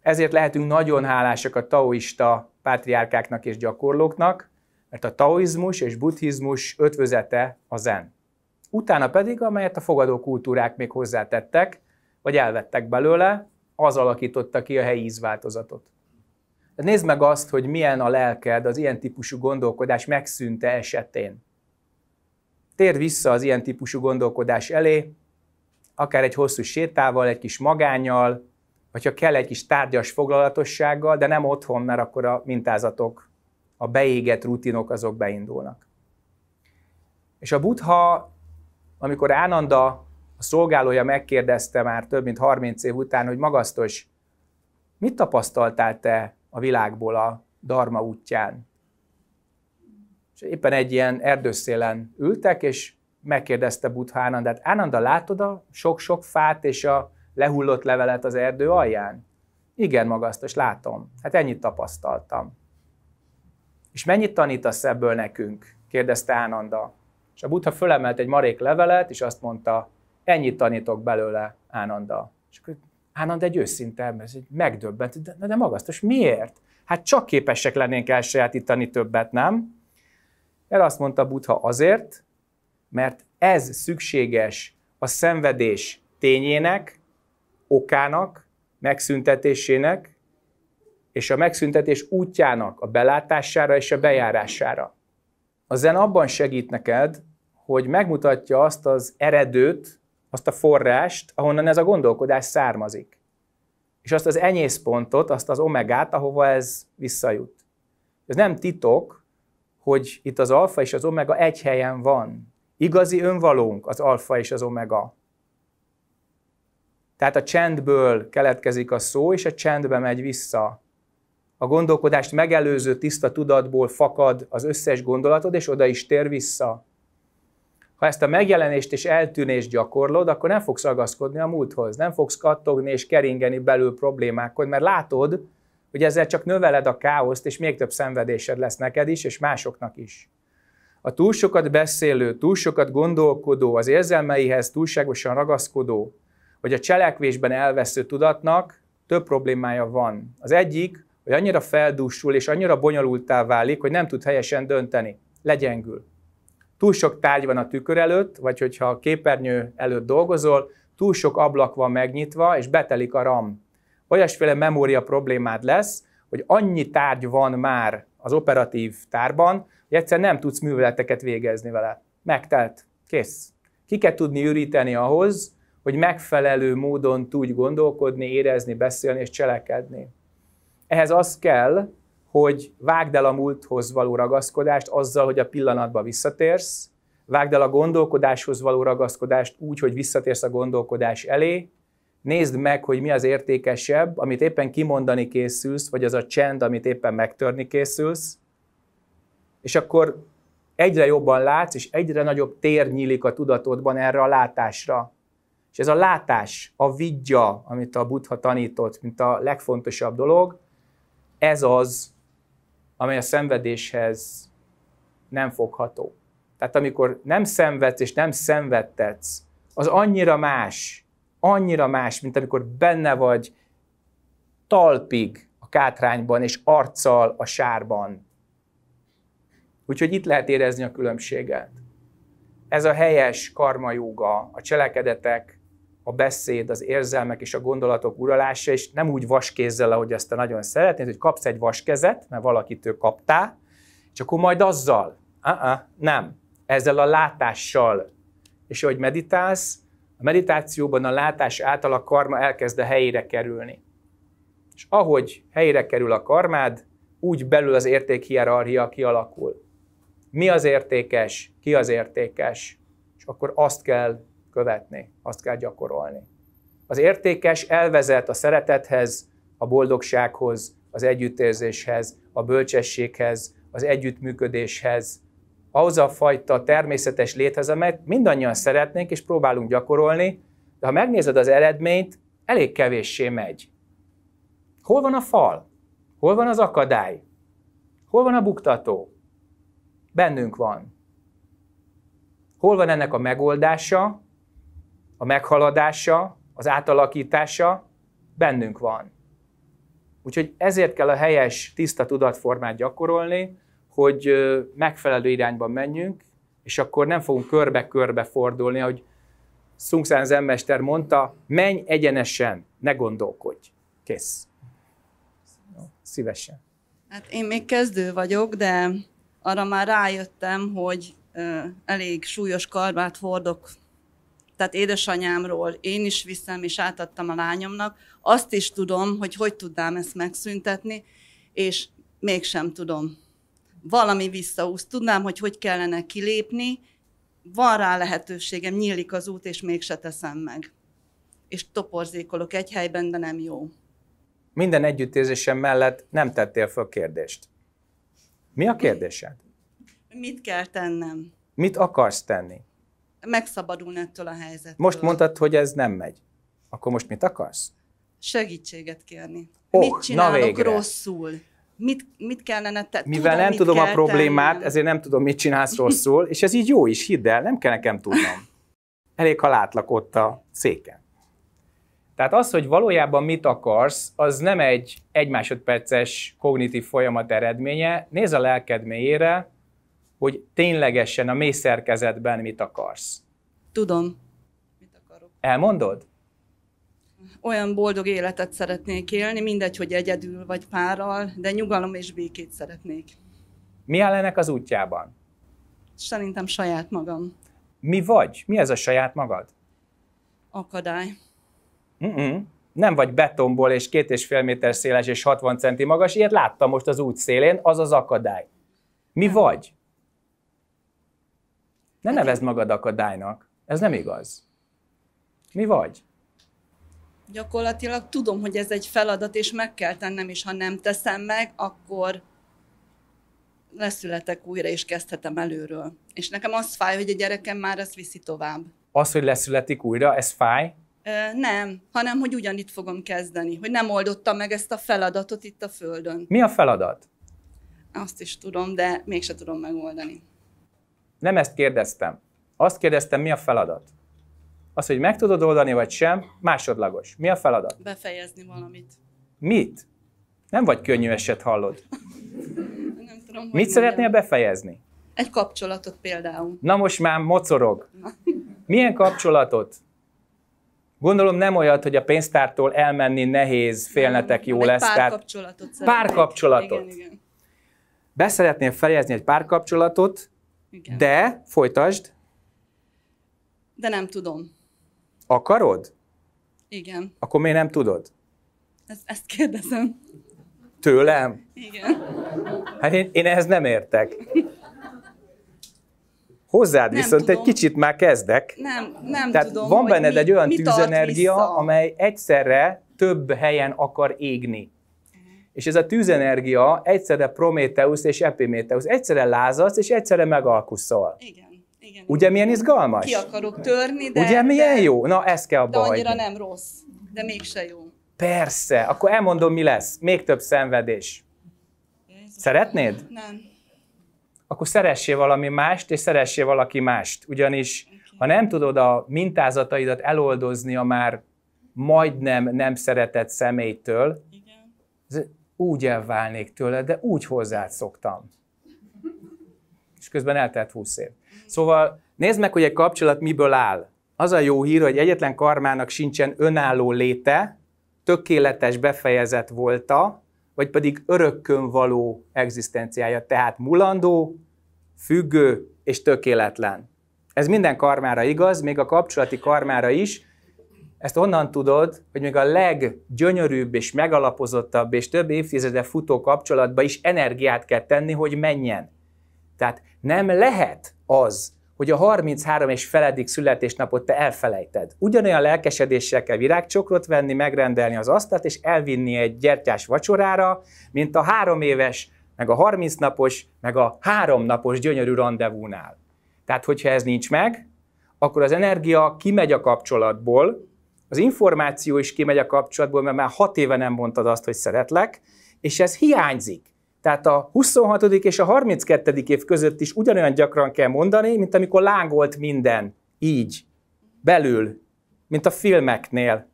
Ezért lehetünk nagyon hálásak a taoista pátriárkáknak és gyakorlóknak, mert a taoizmus és buddhizmus ötvözete a zen utána pedig, amelyet a fogadó kultúrák még hozzátettek, vagy elvettek belőle, az alakította ki a helyi ízváltozatot. Nézd meg azt, hogy milyen a lelked az ilyen típusú gondolkodás megszűnte esetén. Tér vissza az ilyen típusú gondolkodás elé, akár egy hosszú sétával, egy kis magányal, vagy ha kell egy kis tárgyas foglalatossággal, de nem otthon, mert akkor a mintázatok, a beégett rutinok azok beindulnak. És a buddha amikor Ánanda a szolgálója megkérdezte már több mint 30 év után, hogy magasztos, mit tapasztaltál te a világból a Dharma útján? És éppen egy ilyen erdőszélen ültek, és megkérdezte Buddha Ánandát, Ánanda, látod a sok-sok fát és a lehullott levelet az erdő alján? Igen, magasztos, látom. Hát ennyit tapasztaltam. És mennyit tanítasz ebből nekünk? kérdezte Ánanda. És a Buddha fölemelt egy marék levelet, és azt mondta, ennyit tanítok belőle, Ánanda. És akkor Ánanda egy őszinte, ez egy megdöbbent, de, de magasztos, miért? Hát csak képesek lennénk elsajátítani többet, nem? El azt mondta Buddha azért, mert ez szükséges a szenvedés tényének, okának, megszüntetésének, és a megszüntetés útjának a belátására és a bejárására. A zen abban segít neked, hogy megmutatja azt az eredőt, azt a forrást, ahonnan ez a gondolkodás származik. És azt az enyészpontot, azt az omegát, ahova ez visszajut. Ez nem titok, hogy itt az alfa és az omega egy helyen van. Igazi önvalónk az alfa és az omega. Tehát a csendből keletkezik a szó, és a csendbe megy vissza. A gondolkodást megelőző tiszta tudatból fakad az összes gondolatod, és oda is tér vissza. Ha ezt a megjelenést és eltűnést gyakorlod, akkor nem fogsz ragaszkodni a múlthoz, nem fogsz kattogni és keringeni belül problémákon, mert látod, hogy ezzel csak növeled a káoszt, és még több szenvedésed lesz neked is, és másoknak is. A túl sokat beszélő, túl sokat gondolkodó, az érzelmeihez túlságosan ragaszkodó, vagy a cselekvésben elvesző tudatnak több problémája van. Az egyik, hogy annyira feldúsul és annyira bonyolultá válik, hogy nem tud helyesen dönteni, legyengül túl sok tárgy van a tükör előtt, vagy hogyha a képernyő előtt dolgozol, túl sok ablak van megnyitva, és betelik a RAM. Olyasféle memória problémád lesz, hogy annyi tárgy van már az operatív tárban, hogy egyszer nem tudsz műveleteket végezni vele. Megtelt. Kész. Ki kell tudni üríteni ahhoz, hogy megfelelő módon tudj gondolkodni, érezni, beszélni és cselekedni. Ehhez az kell, hogy vágd el a múlthoz való ragaszkodást azzal, hogy a pillanatba visszatérsz, vágd el a gondolkodáshoz való ragaszkodást úgy, hogy visszatérsz a gondolkodás elé, nézd meg, hogy mi az értékesebb, amit éppen kimondani készülsz, vagy az a csend, amit éppen megtörni készülsz, és akkor egyre jobban látsz, és egyre nagyobb tér nyílik a tudatodban erre a látásra. És ez a látás, a vidja, amit a Buddha tanított, mint a legfontosabb dolog, ez az, amely a szenvedéshez nem fogható. Tehát amikor nem szenvedsz és nem szenvedtetsz, az annyira más, annyira más, mint amikor benne vagy talpig a kátrányban és arccal a sárban. Úgyhogy itt lehet érezni a különbséget. Ez a helyes karmajóga, a cselekedetek a beszéd, az érzelmek és a gondolatok uralása, és nem úgy vaskézzel, ahogy ezt te nagyon szeretnéd, hogy kapsz egy vaskezet, mert valakitől kaptál, és akkor majd azzal. Uh-uh, nem. Ezzel a látással. És ahogy meditálsz, a meditációban a látás által a karma elkezd a helyére kerülni. És ahogy helyére kerül a karmád, úgy belül az értékhierarchia kialakul. Mi az értékes, ki az értékes, és akkor azt kell követni, azt kell gyakorolni. Az értékes elvezet a szeretethez, a boldogsághoz, az együttérzéshez, a bölcsességhez, az együttműködéshez, ahhoz a fajta természetes léthez, amelyet mindannyian szeretnénk és próbálunk gyakorolni, de ha megnézed az eredményt, elég kevéssé megy. Hol van a fal? Hol van az akadály? Hol van a buktató? Bennünk van. Hol van ennek a megoldása? a meghaladása, az átalakítása bennünk van. Úgyhogy ezért kell a helyes, tiszta tudatformát gyakorolni, hogy megfelelő irányba menjünk, és akkor nem fogunk körbe-körbe fordulni, hogy Szungszán zenmester mondta, menj egyenesen, ne gondolkodj. Kész. Szívesen. Hát én még kezdő vagyok, de arra már rájöttem, hogy elég súlyos karmát hordok tehát édesanyámról én is viszem, és átadtam a lányomnak, azt is tudom, hogy hogy tudnám ezt megszüntetni, és mégsem tudom. Valami visszaúsz. Tudnám, hogy hogy kellene kilépni, van rá lehetőségem, nyílik az út, és mégse teszem meg. És toporzékolok egy helyben, de nem jó. Minden együttérzésem mellett nem tettél fel kérdést. Mi a kérdésed? Mit kell tennem? Mit akarsz tenni? megszabadulni ettől a helyzettől. Most mondtad, hogy ez nem megy. Akkor most mit akarsz? Segítséget kérni. Oh, mit csinálok rosszul? Mit, mit kellene te, Mivel tudom, nem tudom a problémát, tenni. ezért nem tudom, mit csinálsz rosszul, és ez így jó is, hidd el, nem kell nekem tudnom. Elég, ha látlak ott a széken. Tehát az, hogy valójában mit akarsz, az nem egy egy másodperces kognitív folyamat eredménye. Nézz a lelked mélyére, hogy ténylegesen a mély szerkezetben mit akarsz. Tudom, mit akarok. Elmondod? Olyan boldog életet szeretnék élni, mindegy, hogy egyedül vagy párral, de nyugalom és békét szeretnék. Mi áll ennek az útjában? Szerintem saját magam. Mi vagy? Mi ez a saját magad? Akadály. Mm-mm. Nem vagy betonból és két és fél méter széles és 60 centi magas, ilyet láttam most az út szélén, az az akadály. Mi Nem. vagy? Ne hát nevezd magad akadálynak. Ez nem igaz. Mi vagy? Gyakorlatilag tudom, hogy ez egy feladat, és meg kell tennem, és ha nem teszem meg, akkor leszületek újra, és kezdhetem előről. És nekem az fáj, hogy a gyerekem már ezt viszi tovább. Az, hogy leszületik újra, ez fáj? Nem, hanem hogy ugyanitt fogom kezdeni, hogy nem oldottam meg ezt a feladatot itt a Földön. Mi a feladat? Azt is tudom, de mégse tudom megoldani. Nem ezt kérdeztem. Azt kérdeztem, mi a feladat. Az, hogy meg tudod oldani, vagy sem, másodlagos. Mi a feladat? Befejezni valamit. Mit? Nem vagy könnyű eset, hallod. nem tudom, Mit szeretnél befejezni? Egy kapcsolatot például. Na most már mocorog. Milyen kapcsolatot? Gondolom nem olyat, hogy a pénztártól elmenni nehéz, félnetek jó lesz. Pár tehát kapcsolatot. Pár kapcsolatot. Igen, igen. Beszeretnél fejezni egy párkapcsolatot, igen. De, folytasd. De nem tudom. Akarod? Igen. Akkor miért nem tudod? Ezt, ezt kérdezem. Tőlem? Igen. Hát én, én ehhez nem értek. Hozzád nem viszont tudom. egy kicsit már kezdek. Nem, nem Tehát tudom. van benned mi, egy olyan tűzenergia, amely egyszerre több helyen akar égni. És ez a tűzenergia egyszerre Prométeusz és Epiméteusz, egyszerre lázasz és egyszerre megalkuszol. Igen. Igen, Ugye igen. milyen izgalmas? Ki akarok törni, de... Ugye milyen de, jó? Na, ez kell abba De annyira hagyni. nem rossz, de mégse jó. Persze, akkor elmondom, mi lesz. Még több szenvedés. Jézus. Szeretnéd? Nem. Akkor szeressé valami mást, és szeressé valaki mást. Ugyanis, okay. ha nem tudod a mintázataidat eloldozni a már majdnem nem szeretett személytől, Igen úgy elválnék tőle, de úgy hozzád szoktam. És közben eltelt 20 év. Szóval nézd meg, hogy egy kapcsolat miből áll. Az a jó hír, hogy egyetlen karmának sincsen önálló léte, tökéletes befejezett volta, vagy pedig örökkön való egzisztenciája, tehát mulandó, függő és tökéletlen. Ez minden karmára igaz, még a kapcsolati karmára is, ezt onnan tudod, hogy még a leggyönyörűbb és megalapozottabb és több évtizede futó kapcsolatba is energiát kell tenni, hogy menjen. Tehát nem lehet az, hogy a 33 és feledik születésnapot te elfelejted. Ugyanolyan lelkesedéssel kell virágcsokrot venni, megrendelni az asztalt, és elvinni egy gyertyás vacsorára, mint a három éves, meg a 30 napos, meg a három napos gyönyörű rendezvúnál. Tehát, hogyha ez nincs meg, akkor az energia kimegy a kapcsolatból, az információ is kimegy a kapcsolatból, mert már hat éve nem mondtad azt, hogy szeretlek, és ez hiányzik. Tehát a 26. és a 32. év között is ugyanolyan gyakran kell mondani, mint amikor lángolt minden, így, belül, mint a filmeknél.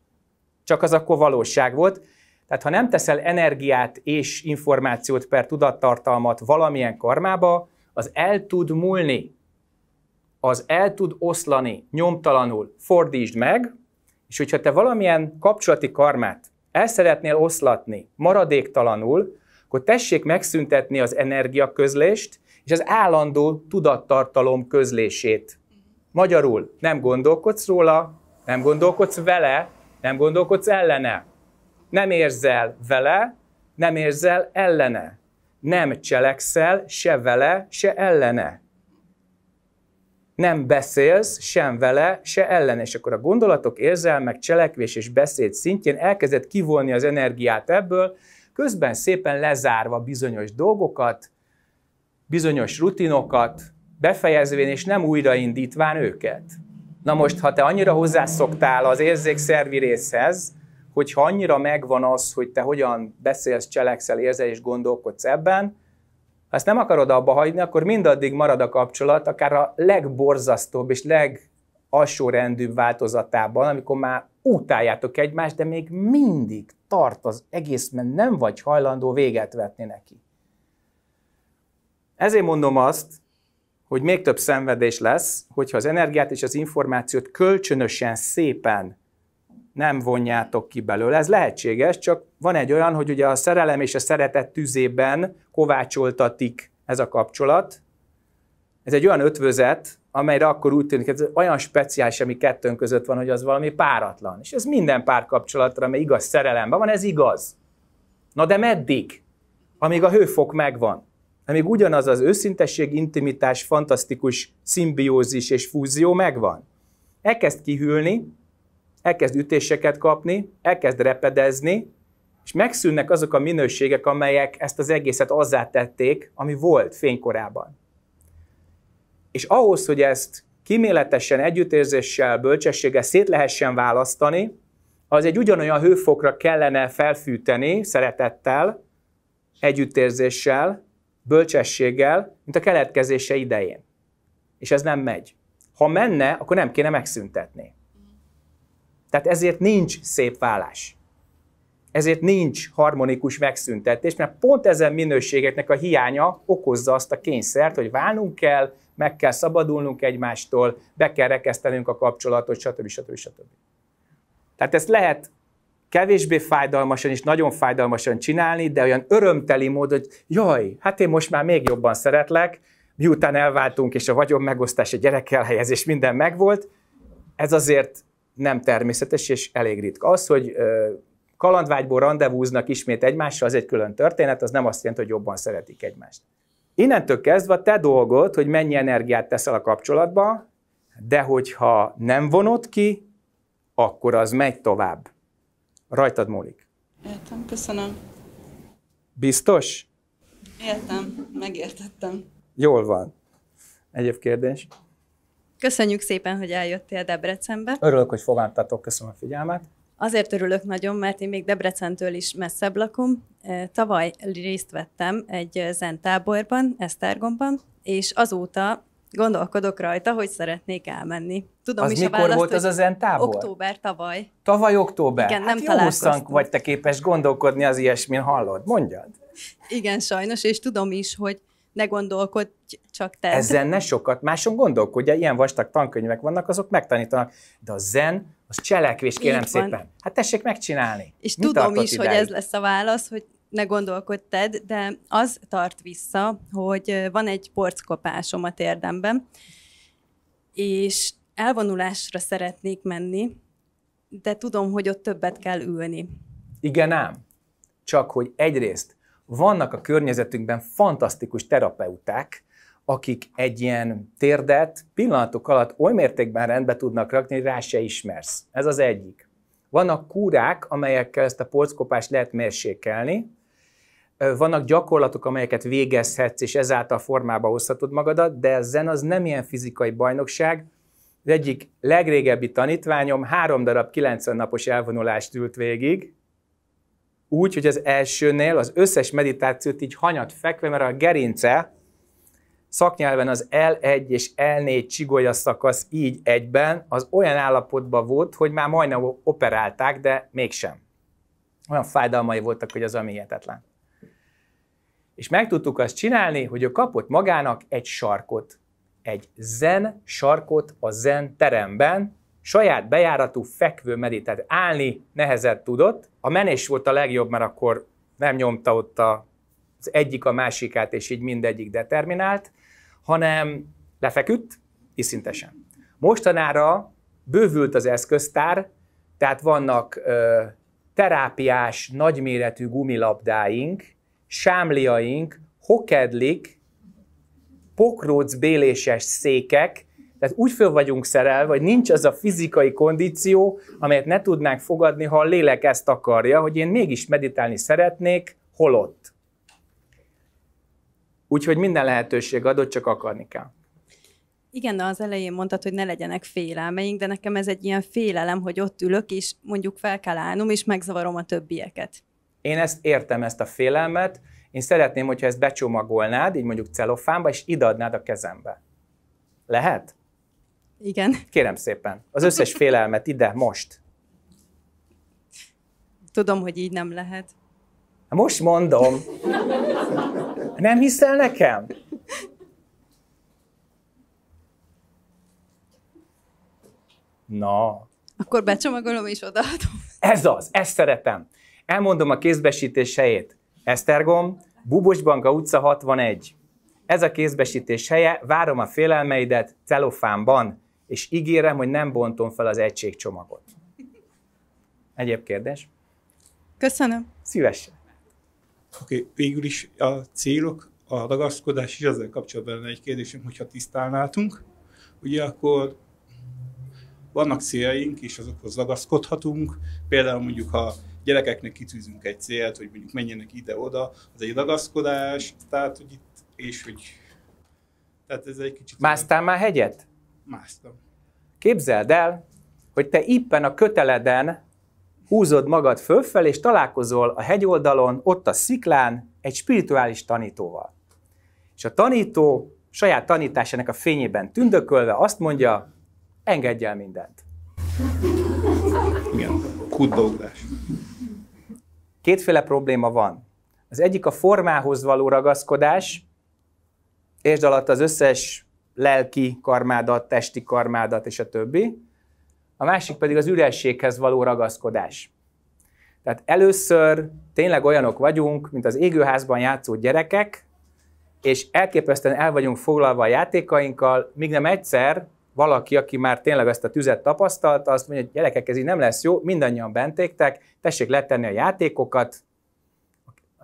Csak az akkor valóság volt. Tehát ha nem teszel energiát és információt per tudattartalmat valamilyen karmába, az el tud múlni, az el tud oszlani nyomtalanul. Fordítsd meg, és hogyha te valamilyen kapcsolati karmát el szeretnél oszlatni maradéktalanul, akkor tessék megszüntetni az energiaközlést és az állandó tudattartalom közlését. Magyarul nem gondolkodsz róla, nem gondolkodsz vele, nem gondolkodsz ellene. Nem érzel vele, nem érzel ellene. Nem cselekszel se vele, se ellene nem beszélsz sem vele, se ellene, és akkor a gondolatok, érzelmek, cselekvés és beszéd szintjén elkezdett kivonni az energiát ebből, közben szépen lezárva bizonyos dolgokat, bizonyos rutinokat, befejezvén és nem újraindítván őket. Na most, ha te annyira hozzászoktál az érzékszervi részhez, hogyha annyira megvan az, hogy te hogyan beszélsz, cselekszel, érzel és gondolkodsz ebben, ha ezt nem akarod abba hagyni, akkor mindaddig marad a kapcsolat, akár a legborzasztóbb és legalsórendűbb változatában, amikor már utáljátok egymást, de még mindig tart az egész, mert nem vagy hajlandó véget vetni neki. Ezért mondom azt, hogy még több szenvedés lesz, hogyha az energiát és az információt kölcsönösen szépen nem vonjátok ki belőle. Ez lehetséges, csak van egy olyan, hogy ugye a szerelem és a szeretet tüzében kovácsoltatik ez a kapcsolat. Ez egy olyan ötvözet, amelyre akkor úgy tűnik, hogy ez olyan speciális, ami kettőnk között van, hogy az valami páratlan. És ez minden párkapcsolatra, ami igaz szerelemben van, ez igaz. Na de meddig? Amíg a hőfok megvan. Amíg ugyanaz az őszintesség, intimitás, fantasztikus szimbiózis és fúzió megvan. Elkezd kihűlni, elkezd ütéseket kapni, elkezd repedezni, és megszűnnek azok a minőségek, amelyek ezt az egészet azzá tették, ami volt fénykorában. És ahhoz, hogy ezt kiméletesen, együttérzéssel, bölcsességgel szét lehessen választani, az egy ugyanolyan hőfokra kellene felfűteni szeretettel, együttérzéssel, bölcsességgel, mint a keletkezése idején. És ez nem megy. Ha menne, akkor nem kéne megszüntetni. Tehát ezért nincs szép vállás. Ezért nincs harmonikus megszüntetés, mert pont ezen minőségeknek a hiánya okozza azt a kényszert, hogy válnunk kell, meg kell szabadulnunk egymástól, be kell rekesztenünk a kapcsolatot, stb. stb. stb. Tehát ezt lehet kevésbé fájdalmasan és nagyon fájdalmasan csinálni, de olyan örömteli módon, hogy jaj, hát én most már még jobban szeretlek, miután elváltunk, és a vagyon megosztás a gyerekkel helyezés minden megvolt, ez azért nem természetes és elég ritka. Az, hogy kalandvágyból rendezvúznak ismét egymással, az egy külön történet, az nem azt jelenti, hogy jobban szeretik egymást. Innentől kezdve a te dolgod, hogy mennyi energiát teszel a kapcsolatba, de hogyha nem vonod ki, akkor az megy tovább. Rajtad múlik. Értem, köszönöm. Biztos? Értem, megértettem. Jól van. Egyéb kérdés? Köszönjük szépen, hogy eljöttél Debrecenbe. Örülök, hogy fogadtatok, köszönöm a figyelmet. Azért örülök nagyon, mert én még Debrecentől is messzebb lakom. Tavaly részt vettem egy zentáborban, Esztergomban, és azóta gondolkodok rajta, hogy szeretnék elmenni. Tudom az is mikor a választ, volt az a zentábor? Október, tavaly. Tavaly október? Igen, hát nem jó találkoztunk. vagy te képes gondolkodni az ilyesmin, hallod? Mondjad. Igen, sajnos, és tudom is, hogy ne gondolkodj, csak te. Ezen ne sokat, máson gondolkodj, ilyen vastag tankönyvek vannak, azok megtanítanak, de a zen az cselekvés, kérem Így szépen. Van. Hát tessék megcsinálni. És Mi tudom is, ideig? hogy ez lesz a válasz, hogy ne gondolkodtad, de az tart vissza, hogy van egy porckopásom a térdemben, és elvonulásra szeretnék menni, de tudom, hogy ott többet kell ülni. Igen ám. Csak hogy egyrészt vannak a környezetünkben fantasztikus terapeuták, akik egy ilyen térdet pillanatok alatt oly mértékben rendbe tudnak rakni, hogy rá se ismersz. Ez az egyik. Vannak kúrák, amelyekkel ezt a polckopást lehet mérsékelni, vannak gyakorlatok, amelyeket végezhetsz, és ezáltal formába hozhatod magadat, de a zen az nem ilyen fizikai bajnokság. Az egyik legrégebbi tanítványom három darab 90 napos elvonulást ült végig, úgy, hogy az elsőnél az összes meditációt így hanyat fekve, mert a gerince szaknyelven az L1 és L4 csigolya szakasz így egyben, az olyan állapotban volt, hogy már majdnem operálták, de mégsem. Olyan fájdalmai voltak, hogy az ami hihetetlen. És meg tudtuk azt csinálni, hogy ő kapott magának egy sarkot, egy zen sarkot a zen teremben, saját bejáratú fekvő meditáció. Állni nehezet tudott. A menés volt a legjobb, mert akkor nem nyomta ott a, az egyik a másikát, és így mindegyik determinált, hanem lefeküdt, iszintesen. Mostanára bővült az eszköztár, tehát vannak ö, terápiás, nagyméretű gumilabdáink, sámliaink, hokedlik, béléses székek, tehát úgy föl vagyunk szerelve, hogy nincs az a fizikai kondíció, amelyet ne tudnánk fogadni, ha a lélek ezt akarja, hogy én mégis meditálni szeretnék, holott. Úgyhogy minden lehetőség adott, csak akarni kell. Igen, de az elején mondtad, hogy ne legyenek félelmeink, de nekem ez egy ilyen félelem, hogy ott ülök, és mondjuk fel kell állnom, és megzavarom a többieket. Én ezt értem, ezt a félelmet. Én szeretném, hogyha ezt becsomagolnád, így mondjuk celofánba, és idadnád a kezembe. Lehet? Igen. Kérem szépen, az összes félelmet ide, most. Tudom, hogy így nem lehet. Hát most mondom. Nem hiszel nekem? Na. Akkor becsomagolom és odaadom. Ez az, ezt szeretem. Elmondom a kézbesítés helyét. Esztergom, Banka utca 61. Ez a kézbesítés helye, várom a félelmeidet celofánban és ígérem, hogy nem bontom fel az egységcsomagot. Egyéb kérdés? Köszönöm. Szívesen. Oké, okay, végül is a célok, a ragaszkodás is ezzel kapcsolatban lenne egy kérdésünk, hogyha tisztálnátunk. Ugye akkor vannak céljaink, és azokhoz ragaszkodhatunk. Például mondjuk, ha gyerekeknek kitűzünk egy célt, hogy mondjuk menjenek ide-oda, az egy ragaszkodás, tehát, hogy itt, és hogy... Tehát ez egy kicsit... Másztál már hegyet? másztam. Képzeld el, hogy te éppen a köteleden húzod magad fölfel, és találkozol a hegyoldalon, ott a sziklán egy spirituális tanítóval. És a tanító saját tanításának a fényében tündökölve azt mondja, engedj el mindent. Igen, kutbaugrás. Kétféle probléma van. Az egyik a formához való ragaszkodás, és alatt az összes lelki karmádat, testi karmádat és a többi. A másik pedig az ürességhez való ragaszkodás. Tehát először tényleg olyanok vagyunk, mint az égőházban játszó gyerekek, és elképesztően el vagyunk foglalva a játékainkkal, míg nem egyszer valaki, aki már tényleg ezt a tüzet tapasztalta, azt mondja, hogy gyerekek, ez így nem lesz jó, mindannyian bentéktek, tessék letenni a játékokat,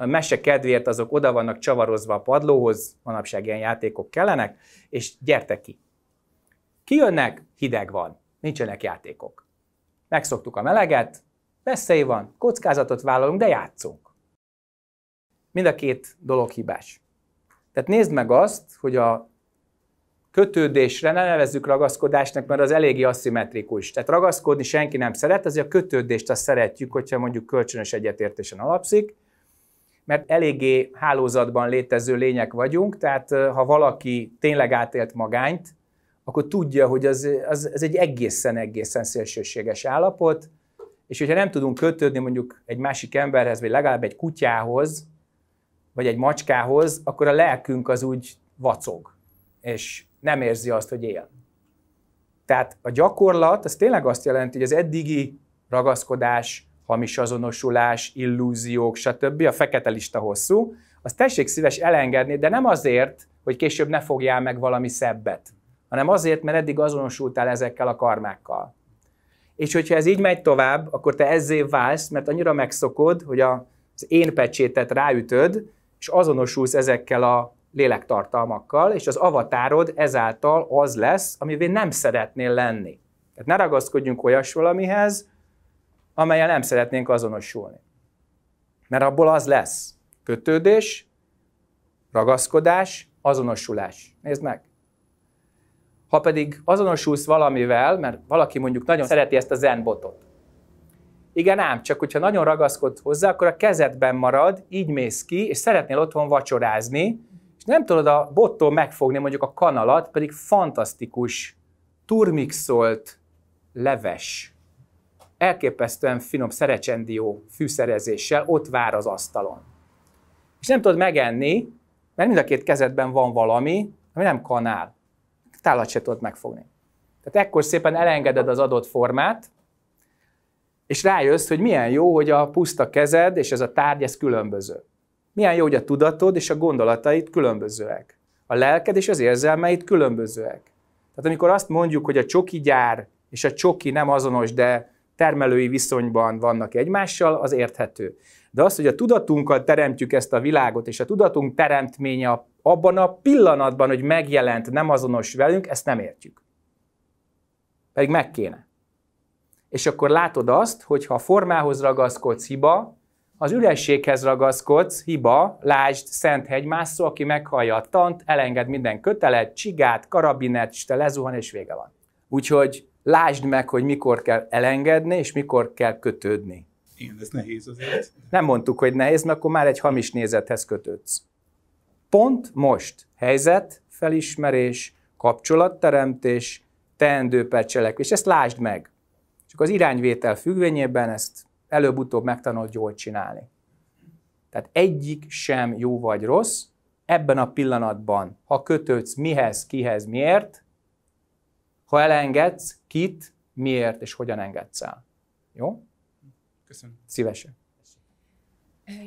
a mese kedvéért azok oda vannak csavarozva a padlóhoz, manapság ilyen játékok kellenek, és gyertek ki. Kijönnek, hideg van, nincsenek játékok. Megszoktuk a meleget, veszély van, kockázatot vállalunk, de játszunk. Mind a két dolog hibás. Tehát nézd meg azt, hogy a kötődésre ne nevezzük ragaszkodásnak, mert az eléggé aszimmetrikus. Tehát ragaszkodni senki nem szeret, azért a kötődést azt szeretjük, hogyha mondjuk kölcsönös egyetértésen alapszik, mert eléggé hálózatban létező lények vagyunk, tehát ha valaki tényleg átélt magányt, akkor tudja, hogy az, az, az egy egészen-egészen szélsőséges állapot, és hogyha nem tudunk kötődni mondjuk egy másik emberhez, vagy legalább egy kutyához, vagy egy macskához, akkor a lelkünk az úgy vacog, és nem érzi azt, hogy él. Tehát a gyakorlat, az tényleg azt jelenti, hogy az eddigi ragaszkodás, hamis azonosulás, illúziók, stb. A fekete lista hosszú. Azt tessék szíves elengedni, de nem azért, hogy később ne fogjál meg valami szebbet, hanem azért, mert eddig azonosultál ezekkel a karmákkal. És hogyha ez így megy tovább, akkor te ezzé válsz, mert annyira megszokod, hogy az én pecsétet ráütöd, és azonosulsz ezekkel a lélektartalmakkal, és az avatárod ezáltal az lesz, amivé nem szeretnél lenni. Tehát ne ragaszkodjunk olyas valamihez, amelyel nem szeretnénk azonosulni. Mert abból az lesz kötődés, ragaszkodás, azonosulás. Nézd meg! Ha pedig azonosulsz valamivel, mert valaki mondjuk nagyon szereti ezt a zenbotot. Igen ám, csak hogyha nagyon ragaszkodsz hozzá, akkor a kezedben marad, így mész ki, és szeretnél otthon vacsorázni, és nem tudod a bottól megfogni mondjuk a kanalat, pedig fantasztikus, turmixolt leves elképesztően finom szerecsendió fűszerezéssel ott vár az asztalon. És nem tudod megenni, mert mind a két kezedben van valami, ami nem kanál. Tálat se tudod megfogni. Tehát ekkor szépen elengeded az adott formát, és rájössz, hogy milyen jó, hogy a puszta kezed és ez a tárgy, ez különböző. Milyen jó, hogy a tudatod és a gondolataid különbözőek. A lelked és az érzelmeid különbözőek. Tehát amikor azt mondjuk, hogy a csoki gyár és a csoki nem azonos, de termelői viszonyban vannak egymással, az érthető. De az, hogy a tudatunkkal teremtjük ezt a világot, és a tudatunk teremtménye abban a pillanatban, hogy megjelent, nem azonos velünk, ezt nem értjük. Pedig meg kéne. És akkor látod azt, hogy ha a formához ragaszkodsz, hiba, az ürességhez ragaszkodsz, hiba, lásd szent hegymászó, aki meghallja a tant, elenged minden kötelet, csigát, karabinet, és te lezuhan, és vége van. Úgyhogy lásd meg, hogy mikor kell elengedni, és mikor kell kötődni. Igen, ez nehéz azért. Nem mondtuk, hogy nehéz, mert akkor már egy hamis nézethez kötődsz. Pont most helyzet, felismerés, kapcsolatteremtés, teendő per cselekvés. Ezt lásd meg. Csak az irányvétel függvényében ezt előbb-utóbb megtanult jól csinálni. Tehát egyik sem jó vagy rossz, ebben a pillanatban, ha kötődsz mihez, kihez, miért, ha elengedsz, kit, miért és hogyan engedsz el. Jó? Köszönöm. Szívesen.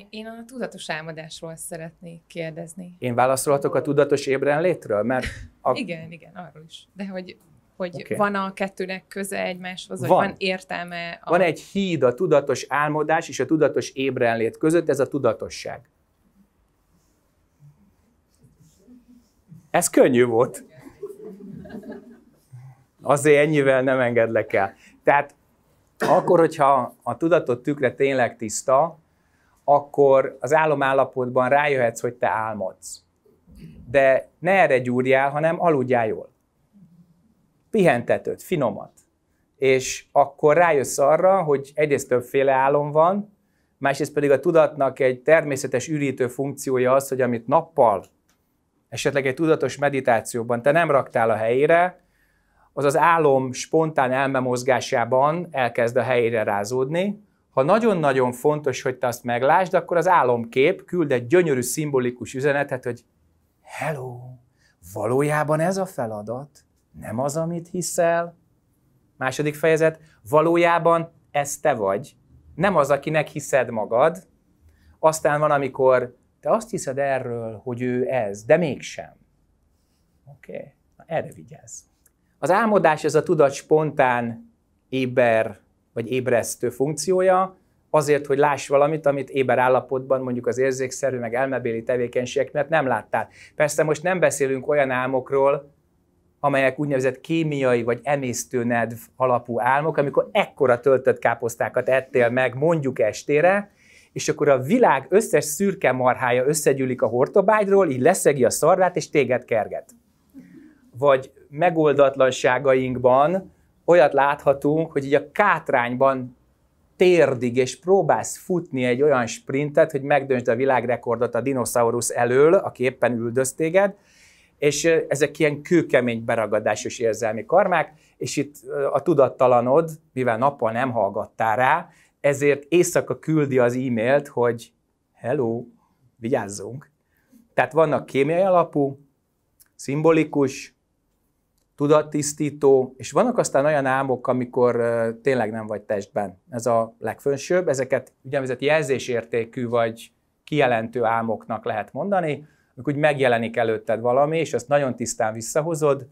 Én a tudatos álmodásról szeretnék kérdezni. Én válaszolhatok a tudatos ébrenlétről? Mert a... igen, igen, arról is. De hogy, hogy okay. van a kettőnek köze egymáshoz, van. van értelme? A... Van egy híd a tudatos álmodás és a tudatos ébrenlét között, ez a tudatosság. Ez könnyű volt azért ennyivel nem engedlek el. Tehát akkor, hogyha a tudatot tükre tényleg tiszta, akkor az álomállapotban rájöhetsz, hogy te álmodsz. De ne erre gyúrjál, hanem aludjál jól. Pihentetőt, finomat. És akkor rájössz arra, hogy egyrészt többféle álom van, másrészt pedig a tudatnak egy természetes ürítő funkciója az, hogy amit nappal, esetleg egy tudatos meditációban te nem raktál a helyére, az az álom spontán elmemozgásában elkezd a helyére rázódni. Ha nagyon-nagyon fontos, hogy te azt meglásd, akkor az álomkép küld egy gyönyörű, szimbolikus üzenetet, hogy hello, valójában ez a feladat, nem az, amit hiszel. Második fejezet, valójában ez te vagy, nem az, akinek hiszed magad. Aztán van, amikor te azt hiszed erről, hogy ő ez, de mégsem. Oké, okay. Na, erre vigyázz. Az álmodás, ez a tudat spontán éber vagy ébresztő funkciója, azért, hogy láss valamit, amit éber állapotban mondjuk az érzékszerű, meg elmebéli tevékenységek miatt nem láttál. Persze most nem beszélünk olyan álmokról, amelyek úgynevezett kémiai vagy emésztőnedv alapú álmok, amikor ekkora töltött káposztákat ettél meg mondjuk estére, és akkor a világ összes szürke marhája összegyűlik a hortobágyról, így leszegi a szarvát, és téged kerget. Vagy megoldatlanságainkban olyat láthatunk, hogy így a kátrányban térdig, és próbálsz futni egy olyan sprintet, hogy megdöntsd a világrekordot a dinoszaurusz elől, aki éppen üldöztéged, és ezek ilyen kőkemény beragadásos érzelmi karmák, és itt a tudattalanod, mivel nappal nem hallgattál rá, ezért éjszaka küldi az e-mailt, hogy hello, vigyázzunk. Tehát vannak kémiai alapú, szimbolikus, tudattisztító, és vannak aztán olyan álmok, amikor tényleg nem vagy testben. Ez a legfőnsőbb, ezeket úgynevezett jelzésértékű vagy kijelentő álmoknak lehet mondani, amikor úgy megjelenik előtted valami, és ezt nagyon tisztán visszahozod.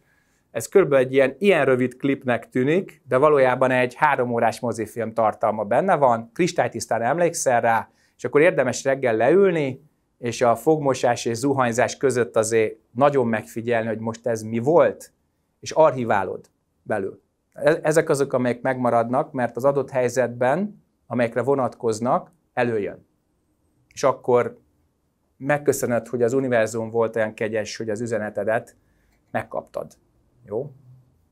Ez körülbelül egy ilyen, ilyen rövid klipnek tűnik, de valójában egy háromórás mozifilm tartalma benne van, kristálytisztán emlékszel rá, és akkor érdemes reggel leülni, és a fogmosás és zuhanyzás között azért nagyon megfigyelni, hogy most ez mi volt, és archiválod belül. E-, ezek azok, amelyek megmaradnak, mert az adott helyzetben, amelyekre vonatkoznak, előjön. És akkor megköszönöd, hogy az univerzum volt olyan kegyes, hogy az üzenetedet megkaptad. Jó?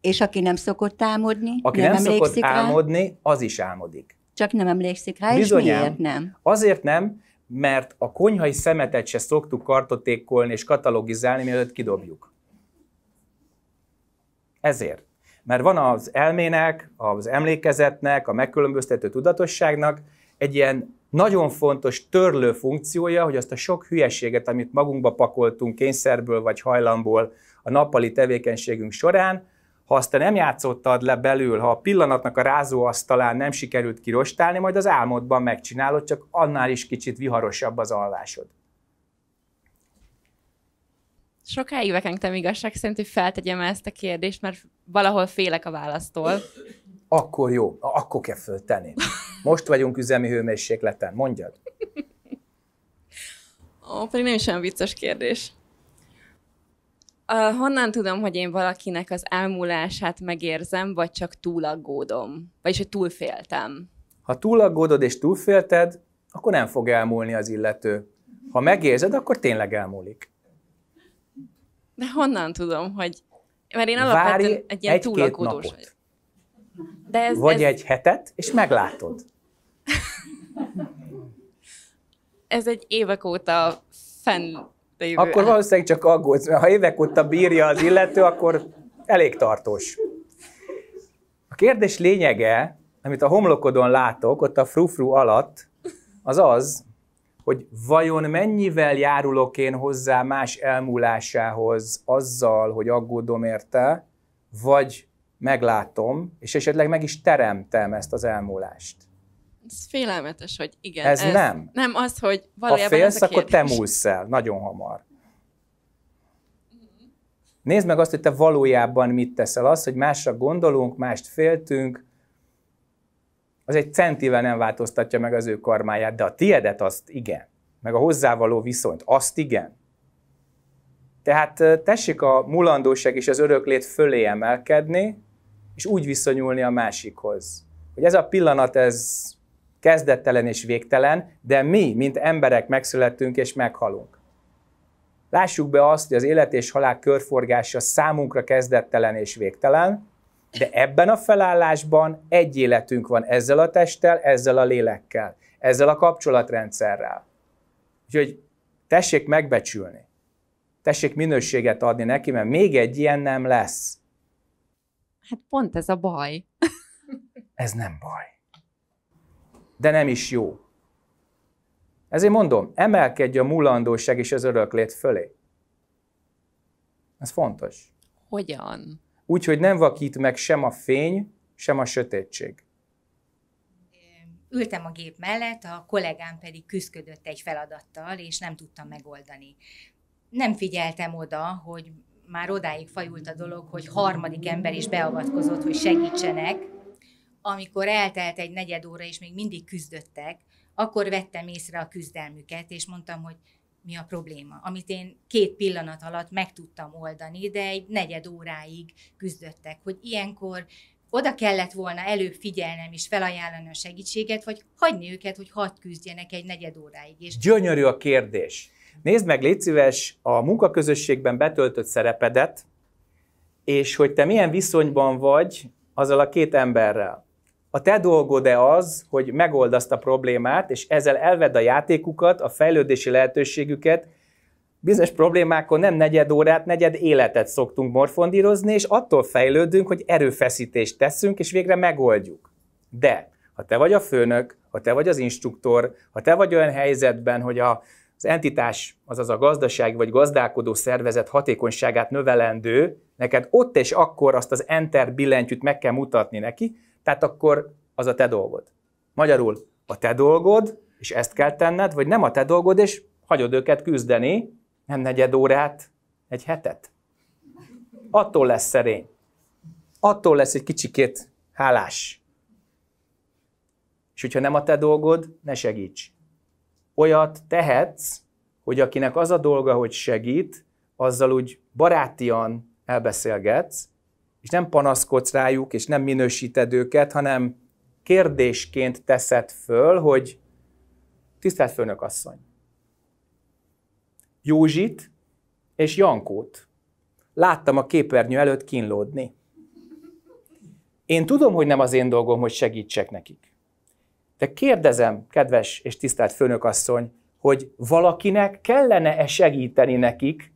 És aki nem szokott álmodni, aki nem, nem szokott rá? álmodni, az is álmodik. Csak nem emlékszik rá, Bizonyám, és miért nem? Azért nem, mert a konyhai szemetet se szoktuk kartotékolni és katalogizálni, mielőtt kidobjuk. Ezért. Mert van az elmének, az emlékezetnek, a megkülönböztető tudatosságnak egy ilyen nagyon fontos törlő funkciója, hogy azt a sok hülyeséget, amit magunkba pakoltunk kényszerből vagy hajlamból a nappali tevékenységünk során, ha azt te nem játszottad le belül, ha a pillanatnak a rázóasztalán nem sikerült kirostálni, majd az álmodban megcsinálod, csak annál is kicsit viharosabb az alvásod sokáig vekengtem igazság szerint, hogy feltegyem ezt a kérdést, mert valahol félek a választól. Akkor jó, akkor kell föltenni. Most vagyunk üzemi hőmérsékleten, mondjad. Ó, pedig nem is olyan vicces kérdés. Uh, honnan tudom, hogy én valakinek az elmúlását megérzem, vagy csak túlaggódom? Vagyis, hogy túlféltem? Ha túlaggódod és túlfélted, akkor nem fog elmúlni az illető. Ha megérzed, akkor tényleg elmúlik. De honnan tudom, hogy... Mert én alapvetően Várj egy ilyen egy túlakódós vagyok. De ez, Vagy ez... egy hetet, és meglátod. ez egy évek óta fenn lévő. Akkor valószínűleg csak aggódsz, mert ha évek óta bírja az illető, akkor elég tartós. A kérdés lényege, amit a homlokodon látok, ott a frufru alatt, az az, hogy vajon mennyivel járulok én hozzá más elmúlásához azzal, hogy aggódom érte, vagy meglátom, és esetleg meg is teremtem ezt az elmúlást. Ez félelmetes, hogy igen. Ez, ez nem. Nem az, hogy valójában Ha félsz, ez a kérdés. akkor te múlsz el, nagyon hamar. Nézd meg azt, hogy te valójában mit teszel. Az, hogy másra gondolunk, mást féltünk, az egy centivel nem változtatja meg az ő karmáját, de a tiedet azt igen, meg a hozzávaló viszonyt, azt igen. Tehát tessék a mulandóság és az öröklét fölé emelkedni, és úgy viszonyulni a másikhoz. Hogy ez a pillanat, ez kezdettelen és végtelen, de mi, mint emberek megszülettünk és meghalunk. Lássuk be azt, hogy az élet és halál körforgása számunkra kezdettelen és végtelen, de ebben a felállásban egy életünk van ezzel a testtel, ezzel a lélekkel, ezzel a kapcsolatrendszerrel. Úgyhogy tessék megbecsülni, tessék minőséget adni neki, mert még egy ilyen nem lesz. Hát pont ez a baj. ez nem baj. De nem is jó. Ezért mondom, emelkedj a mulandóság és az öröklét fölé. Ez fontos. Hogyan? úgyhogy nem vakít meg sem a fény, sem a sötétség. Ültem a gép mellett, a kollégám pedig küzdködött egy feladattal, és nem tudtam megoldani. Nem figyeltem oda, hogy már odáig fajult a dolog, hogy harmadik ember is beavatkozott, hogy segítsenek. Amikor eltelt egy negyed óra, és még mindig küzdöttek, akkor vettem észre a küzdelmüket, és mondtam, hogy mi a probléma, amit én két pillanat alatt meg tudtam oldani, de egy negyed óráig küzdöttek, hogy ilyenkor oda kellett volna előbb figyelnem és felajánlani a segítséget, vagy hagyni őket, hogy hadd küzdjenek egy negyed óráig. És... Gyönyörű a kérdés. Nézd meg, légy szíves, a munkaközösségben betöltött szerepedet, és hogy te milyen viszonyban vagy azzal a két emberrel. A te dolgod-e az, hogy megold azt a problémát, és ezzel elved a játékukat, a fejlődési lehetőségüket, bizonyos problémákon nem negyed órát, negyed életet szoktunk morfondírozni, és attól fejlődünk, hogy erőfeszítést teszünk, és végre megoldjuk. De ha te vagy a főnök, ha te vagy az instruktor, ha te vagy olyan helyzetben, hogy a, az entitás, azaz a gazdaság vagy gazdálkodó szervezet hatékonyságát növelendő, neked ott és akkor azt az enter billentyűt meg kell mutatni neki, tehát akkor az a te dolgod. Magyarul a te dolgod, és ezt kell tenned, vagy nem a te dolgod, és hagyod őket küzdeni, nem negyed órát, egy hetet. Attól lesz szerény. Attól lesz egy kicsikét hálás. És hogyha nem a te dolgod, ne segíts. Olyat tehetsz, hogy akinek az a dolga, hogy segít, azzal úgy barátian elbeszélgetsz, és nem panaszkodsz rájuk, és nem minősíted őket, hanem kérdésként teszed föl, hogy tisztelt főnök asszony, Józsit és Jankót láttam a képernyő előtt kínlódni. Én tudom, hogy nem az én dolgom, hogy segítsek nekik. De kérdezem, kedves és tisztelt Főnök Asszony, hogy valakinek kellene-e segíteni nekik,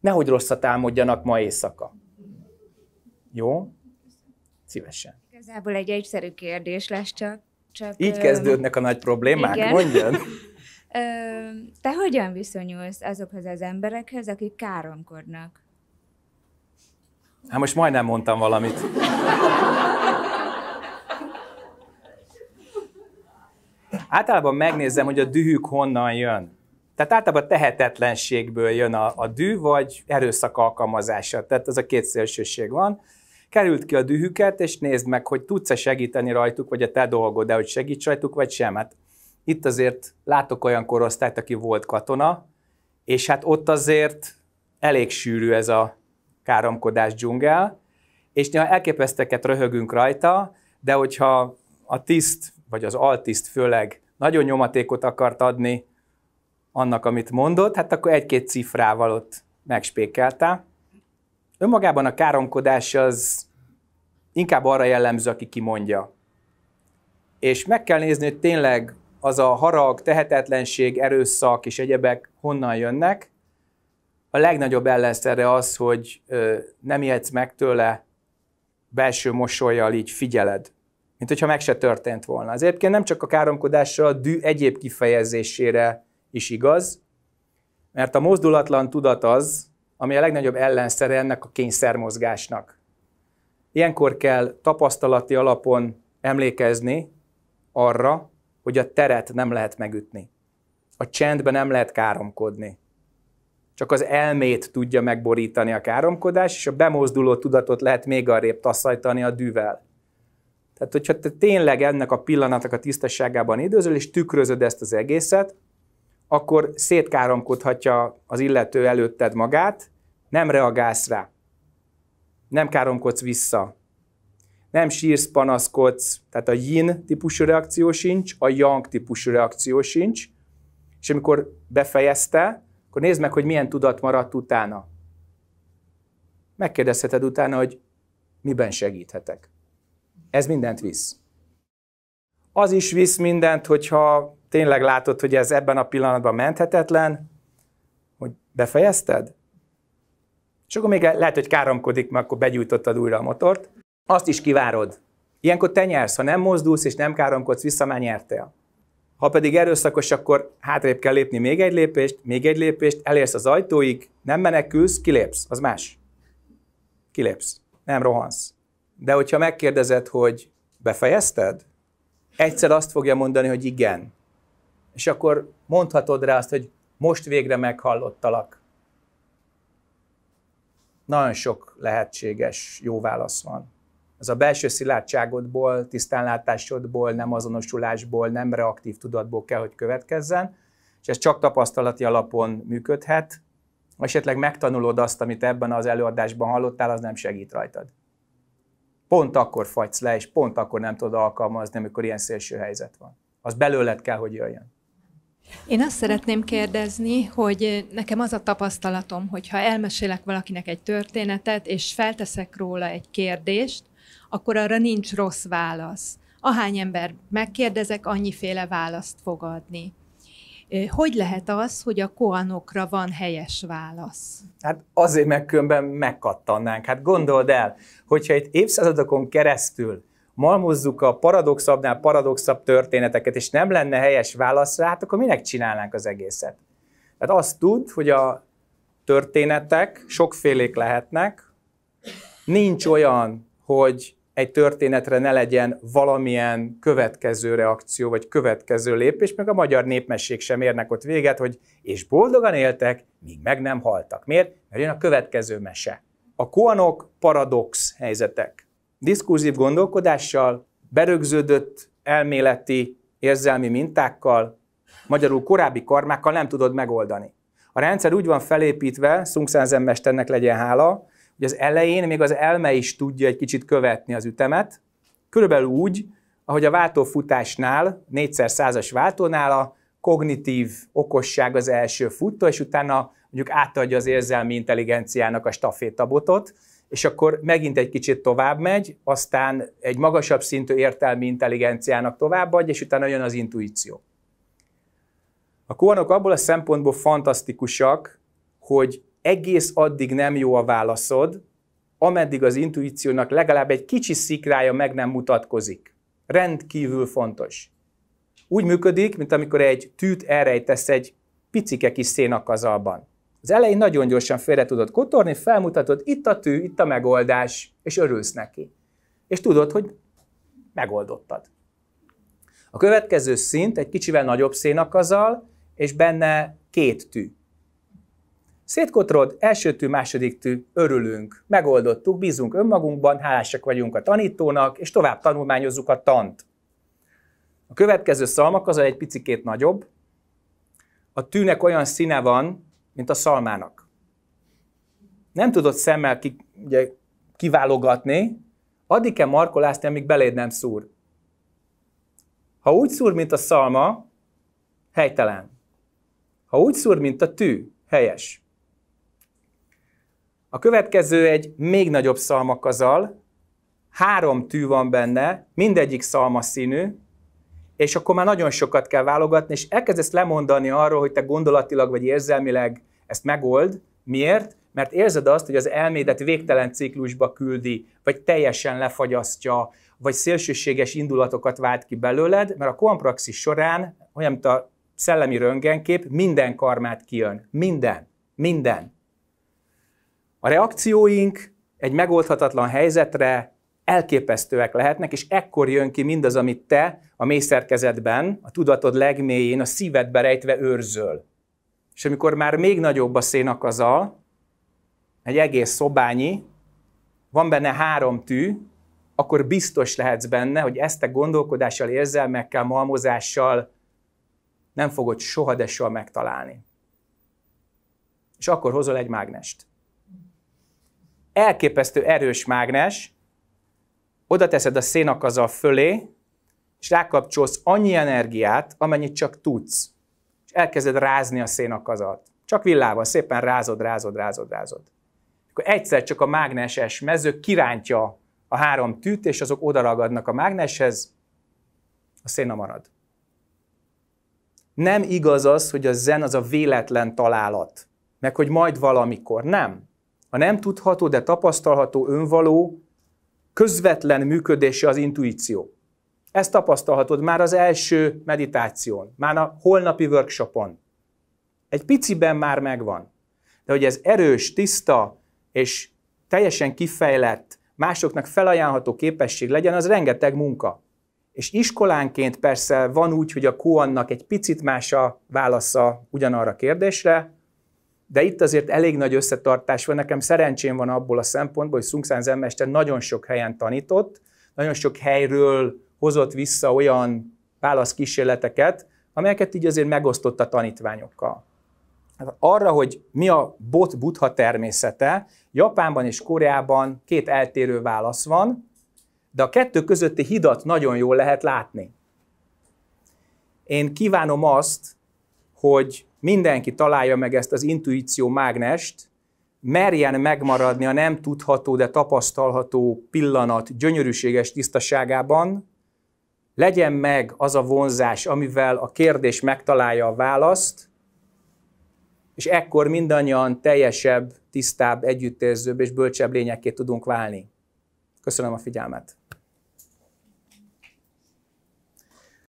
nehogy rosszat álmodjanak ma éjszaka. Jó? Szívesen. Igazából egy egyszerű kérdés lesz csak. csak Így kezdődnek a nagy problémák, igen. mondjon. Te hogyan viszonyulsz azokhoz az emberekhez, akik káromkodnak? Hát most majdnem mondtam valamit. Általában megnézem, hogy a dühük honnan jön. Tehát általában tehetetlenségből jön a, a dű, vagy erőszak alkalmazása. Tehát ez a két szélsőség van került ki a dühüket, és nézd meg, hogy tudsz-e segíteni rajtuk, vagy a te dolgod, de hogy segíts rajtuk, vagy sem. Hát itt azért látok olyan korosztályt, aki volt katona, és hát ott azért elég sűrű ez a káromkodás dzsungel, és néha elképeszteket röhögünk rajta, de hogyha a tiszt, vagy az altiszt főleg nagyon nyomatékot akart adni annak, amit mondott, hát akkor egy-két cifrával ott megspékeltál. Önmagában a káromkodás az inkább arra jellemző, aki kimondja. És meg kell nézni, hogy tényleg az a harag, tehetetlenség, erőszak és egyebek honnan jönnek. A legnagyobb ellenszerre az, hogy nem ijedsz meg tőle, belső mosolyjal így figyeled, mint hogyha meg se történt volna. Ez egyébként nem csak a káromkodásra, a dű egyéb kifejezésére is igaz, mert a mozdulatlan tudat az, ami a legnagyobb ellenszere ennek a kényszermozgásnak. Ilyenkor kell tapasztalati alapon emlékezni arra, hogy a teret nem lehet megütni. A csendben nem lehet káromkodni. Csak az elmét tudja megborítani a káromkodás, és a bemozduló tudatot lehet még arrébb taszajtani a dűvel. Tehát, hogyha te tényleg ennek a pillanatnak a tisztaságában időzöl, és tükrözöd ezt az egészet, akkor szétkáromkodhatja az illető előtted magát, nem reagálsz rá, nem káromkodsz vissza, nem sírsz, panaszkodsz, tehát a yin típusú reakció sincs, a yang típusú reakció sincs, és amikor befejezte, akkor nézd meg, hogy milyen tudat maradt utána. Megkérdezheted utána, hogy miben segíthetek. Ez mindent visz. Az is visz mindent, hogyha tényleg látod, hogy ez ebben a pillanatban menthetetlen, hogy befejezted? És akkor még lehet, hogy káromkodik, mert akkor begyújtottad újra a motort. Azt is kivárod. Ilyenkor te nyersz, ha nem mozdulsz és nem káromkodsz, vissza már nyertél. Ha pedig erőszakos, akkor hátrébb kell lépni még egy lépést, még egy lépést, elérsz az ajtóig, nem menekülsz, kilépsz, az más. Kilépsz, nem rohansz. De hogyha megkérdezed, hogy befejezted, egyszer azt fogja mondani, hogy igen és akkor mondhatod rá azt, hogy most végre meghallottalak. Nagyon sok lehetséges jó válasz van. Az a belső szilárdságodból, tisztánlátásodból, nem azonosulásból, nem reaktív tudatból kell, hogy következzen, és ez csak tapasztalati alapon működhet. Ha esetleg megtanulod azt, amit ebben az előadásban hallottál, az nem segít rajtad. Pont akkor fagysz le, és pont akkor nem tudod alkalmazni, amikor ilyen szélső helyzet van. Az belőled kell, hogy jöjjön. Én azt szeretném kérdezni, hogy nekem az a tapasztalatom, hogy ha elmesélek valakinek egy történetet, és felteszek róla egy kérdést, akkor arra nincs rossz válasz. Ahány ember megkérdezek, annyiféle választ fog adni. Hogy lehet az, hogy a koanokra van helyes válasz? Hát azért meg különben megkattannánk. Hát gondold el, hogyha itt évszázadokon keresztül malmozzuk a paradoxabbnál paradoxabb történeteket, és nem lenne helyes válasz rá, hát akkor minek csinálnánk az egészet? Tehát azt tud, hogy a történetek sokfélék lehetnek, nincs olyan, hogy egy történetre ne legyen valamilyen következő reakció, vagy következő lépés, meg a magyar népmesség sem érnek ott véget, hogy és boldogan éltek, míg meg nem haltak. Miért? Mert jön a következő mese. A koanok paradox helyzetek. Diskurzív gondolkodással, berögződött elméleti, érzelmi mintákkal, magyarul korábbi karmákkal nem tudod megoldani. A rendszer úgy van felépítve, Szungszenzen mesternek legyen hála, hogy az elején még az elme is tudja egy kicsit követni az ütemet, körülbelül úgy, ahogy a váltófutásnál, négyszer százas váltónál a kognitív okosság az első futó, és utána mondjuk átadja az érzelmi intelligenciának a stafétabotot, és akkor megint egy kicsit tovább megy, aztán egy magasabb szintű értelmi intelligenciának továbbadja, és utána jön az intuíció. A kónok abból a szempontból fantasztikusak, hogy egész addig nem jó a válaszod, ameddig az intuíciónak legalább egy kicsi szikrája meg nem mutatkozik. Rendkívül fontos. Úgy működik, mint amikor egy tűt elrejtesz egy picike kis szénakazalban. Az elején nagyon gyorsan félre tudod kotorni, felmutatod, itt a tű, itt a megoldás, és örülsz neki. És tudod, hogy megoldottad. A következő szint egy kicsivel nagyobb szénakazal, és benne két tű. Szétkotrod, első tű, második tű, örülünk, megoldottuk, bízunk önmagunkban, hálásak vagyunk a tanítónak, és tovább tanulmányozzuk a tant. A következő szalmakazal egy picikét nagyobb. A tűnek olyan színe van, mint a szalmának. Nem tudod szemmel ki, ugye, kiválogatni, addig kell markolászni, amíg beléd nem szúr. Ha úgy szúr, mint a szalma, helytelen. Ha úgy szúr, mint a tű, helyes. A következő egy még nagyobb szalmakazal, három tű van benne, mindegyik szalma színű, és akkor már nagyon sokat kell válogatni, és elkezdesz lemondani arról, hogy te gondolatilag vagy érzelmileg ezt megold. Miért? Mert érzed azt, hogy az elmédet végtelen ciklusba küldi, vagy teljesen lefagyasztja, vagy szélsőséges indulatokat vált ki belőled, mert a kompraxis során, olyan, mint a szellemi röntgenkép, minden karmát kijön. Minden. Minden. A reakcióink egy megoldhatatlan helyzetre elképesztőek lehetnek, és ekkor jön ki mindaz, amit te a mészerkezetben, a tudatod legmélyén, a szívedbe rejtve őrzöl. És amikor már még nagyobb a szénakazal, egy egész szobányi, van benne három tű, akkor biztos lehetsz benne, hogy ezt a gondolkodással, érzelmekkel, malmozással nem fogod soha de soha megtalálni. És akkor hozol egy mágnest. Elképesztő erős mágnes, oda teszed a szénakazal fölé, és rákapcsolsz annyi energiát, amennyit csak tudsz és elkezded rázni a szénakazat. Csak villával, szépen rázod, rázod, rázod, rázod. Akkor egyszer csak a mágneses mező kirántja a három tűt, és azok odaragadnak a mágneshez, a széna marad. Nem igaz az, hogy a zen az a véletlen találat, meg hogy majd valamikor. Nem. A nem tudható, de tapasztalható önvaló közvetlen működése az intuíció. Ezt tapasztalhatod már az első meditáción, már a holnapi workshopon. Egy piciben már megvan. De hogy ez erős, tiszta és teljesen kifejlett, másoknak felajánlható képesség legyen, az rengeteg munka. És iskolánként persze van úgy, hogy a kóannak egy picit más a válasza ugyanarra a kérdésre, de itt azért elég nagy összetartás van. Nekem szerencsém van abból a szempontból, hogy Szungszán Zemmester nagyon sok helyen tanított, nagyon sok helyről hozott vissza olyan válaszkísérleteket, amelyeket így azért megosztott a tanítványokkal. Arra, hogy mi a bot butha természete, Japánban és Koreában két eltérő válasz van, de a kettő közötti hidat nagyon jól lehet látni. Én kívánom azt, hogy mindenki találja meg ezt az intuíció mágnest, merjen megmaradni a nem tudható, de tapasztalható pillanat gyönyörűséges tisztaságában, legyen meg az a vonzás, amivel a kérdés megtalálja a választ, és ekkor mindannyian teljesebb, tisztább, együttérzőbb és bölcsebb lényekké tudunk válni. Köszönöm a figyelmet!